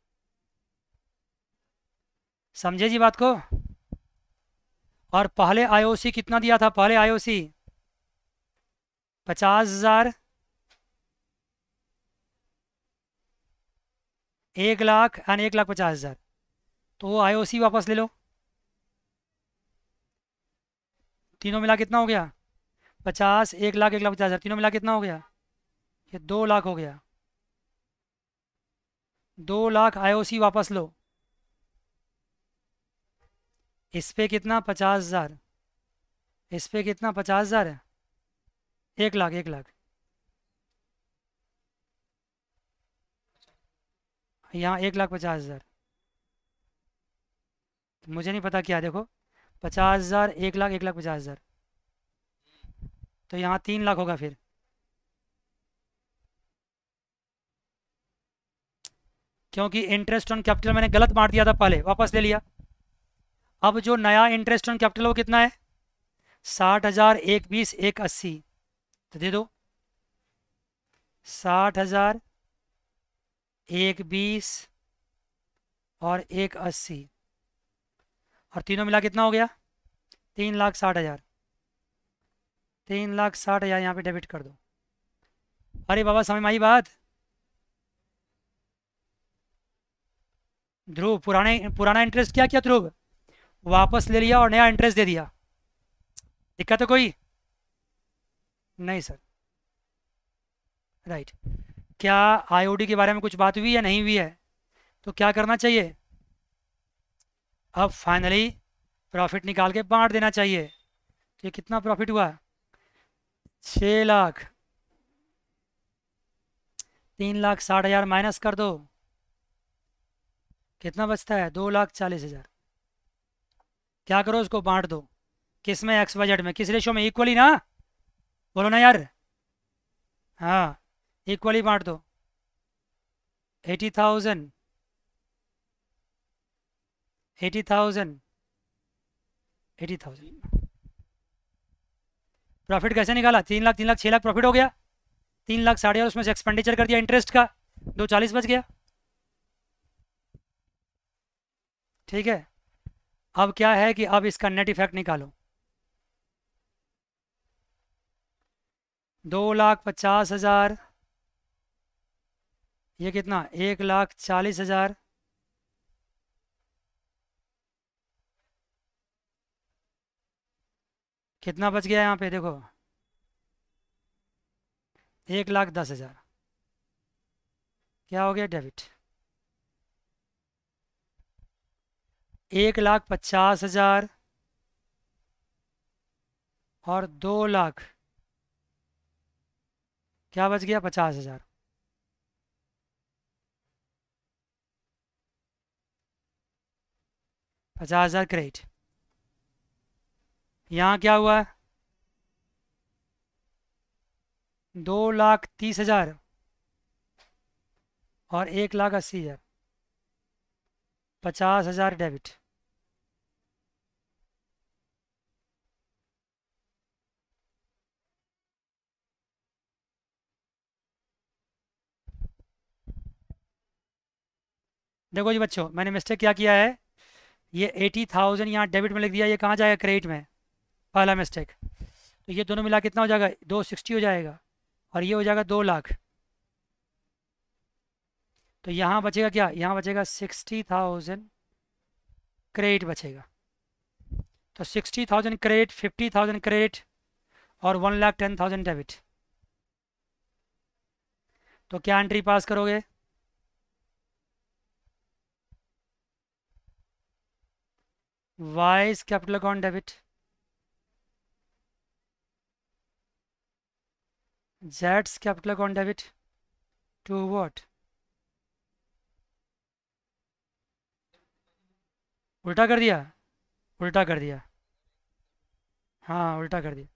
समझे जी बात को और पहले आईओसी कितना दिया था पहले आईओसी पचास हजार एक लाख एंड एक लाख पचास हजार तो वो आईओसी वापस ले लो तीनों मिला कितना हो गया पचास एक लाख एक लाख पचास हजार तीनों मिला कितना हो गया ये दो लाख हो गया दो लाख आईओसी वापस लो इस पे कितना पचास हज़ार इस पे कितना पचास हज़ार है एक लाख एक लाख यहाँ एक लाख पचास हज़ार तो मुझे नहीं पता क्या देखो पचास हज़ार एक लाख एक लाख पचास हज़ार तो यहाँ तीन लाख होगा फिर क्योंकि इंटरेस्ट ऑन कैपिटल मैंने गलत मार दिया था पहले वापस ले लिया अब जो नया इंटरेस्ट ऑन कैपिटल वो कितना है साठ हजार एक बीस एक अस्सी तो दे दो साठ हजार एक बीस और एक अस्सी और तीनों मिला कितना हो गया तीन लाख साठ हजार तीन लाख साठ हजार यहाँ पे डेबिट कर दो अरे बाबा समय माई बात ध्रुव पुराने पुराना इंटरेस्ट क्या क्या ध्रुव वापस ले लिया और नया इंटरेस्ट दे दिया दिक्कत है कोई नहीं सर राइट क्या आईओडी के बारे में कुछ बात हुई या नहीं हुई है तो क्या करना चाहिए अब फाइनली प्रॉफिट निकाल के बांट देना चाहिए तो ये कितना प्रॉफिट हुआ छः लाख तीन लाख साठ हज़ार माइनस कर दो कितना बचता है दो लाख चालीस हज़ार क्या करो उसको बांट दो किस में एक्स बजट में किस रेशो में इक्वली ना बोलो ना यार हाँ इक्वली बांट दो eighty thousand eighty thousand eighty thousand profit कैसे निकाला तीन लाख तीन लाख छः लाख प्रॉफिट हो गया तीन लाख साढ़े और उसमें से एक्सपेंडिचर कर दिया इंटरेस्ट का दो चालीस बच गया ठीक है अब क्या है कि अब इसका नेट इफेक्ट निकालो दो लाख पचास हजार ये कितना एक लाख चालीस हजार कितना बच गया यहाँ पे देखो एक लाख दस हजार क्या हो गया डेबिट एक लाख पचास हजार और दो लाख क्या बच गया पचास हजार पचास हजार क्रेडिट यहाँ क्या हुआ है दो लाख तीस हजार और एक लाख अस्सी हजार पचास हजार डेबिट देखो जी बच्चों मैंने मिस्टेक क्या किया है ये एटी थाउजेंड यहाँ डेबिट में लिख दिया ये कहाँ जाएगा क्रेडिट में पहला मिस्टेक तो ये दोनों मिला कितना हो जाएगा दो सिक्सटी हो जाएगा और ये हो जाएगा दो लाख तो यहाँ बचेगा क्या यहाँ बचेगा सिक्सटी थाउजेंड क्रेडिट बचेगा तो sixty thousand credit fifty thousand credit और one lakh ten thousand debit तो क्या एंट्री पास करोगे Why is capital account debit? Z's capital account debit to what? उल्टा कर दिया उल्टा कर दिया हाँ उल्टा कर दिया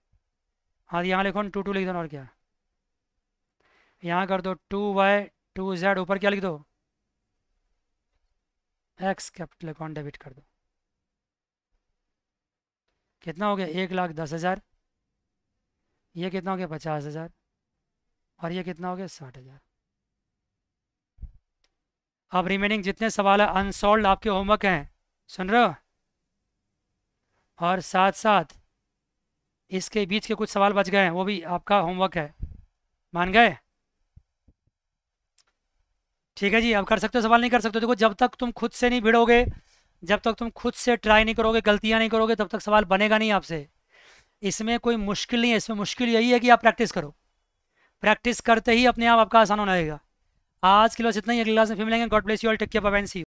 हाँ यहाँ लिखो टू टू लिख दो और क्या यहाँ कर दो टू वाई टू जेड ऊपर क्या लिख दो एक्स कैपिटल अकाउंट डेबिट कर दो कितना हो गया एक लाख दस हज़ार ये कितना हो गया पचास हज़ार और ये कितना हो गया साठ हज़ार अब रिमेनिंग जितने सवाल है अनसॉल्व आपके होमवर्क हैं सुन रहे हो और साथ साथ इसके बीच के कुछ सवाल बच गए हैं वो भी आपका होमवर्क है मान गए ठीक है जी अब कर सकते हो सवाल नहीं कर सकते देखो जब तक तुम खुद से नहीं भिड़ोगे जब तक तुम खुद से ट्राई नहीं करोगे गलतियां नहीं करोगे तब तक सवाल बनेगा नहीं आपसे इसमें कोई मुश्किल नहीं है इसमें मुश्किल यही है कि आप प्रैक्टिस करो प्रैक्टिस करते ही अपने आप आपका आसान होना रहेगा आज के लिए इतना ही अगले क्लास में फिर मिलेंगे God bless you all take care bye and C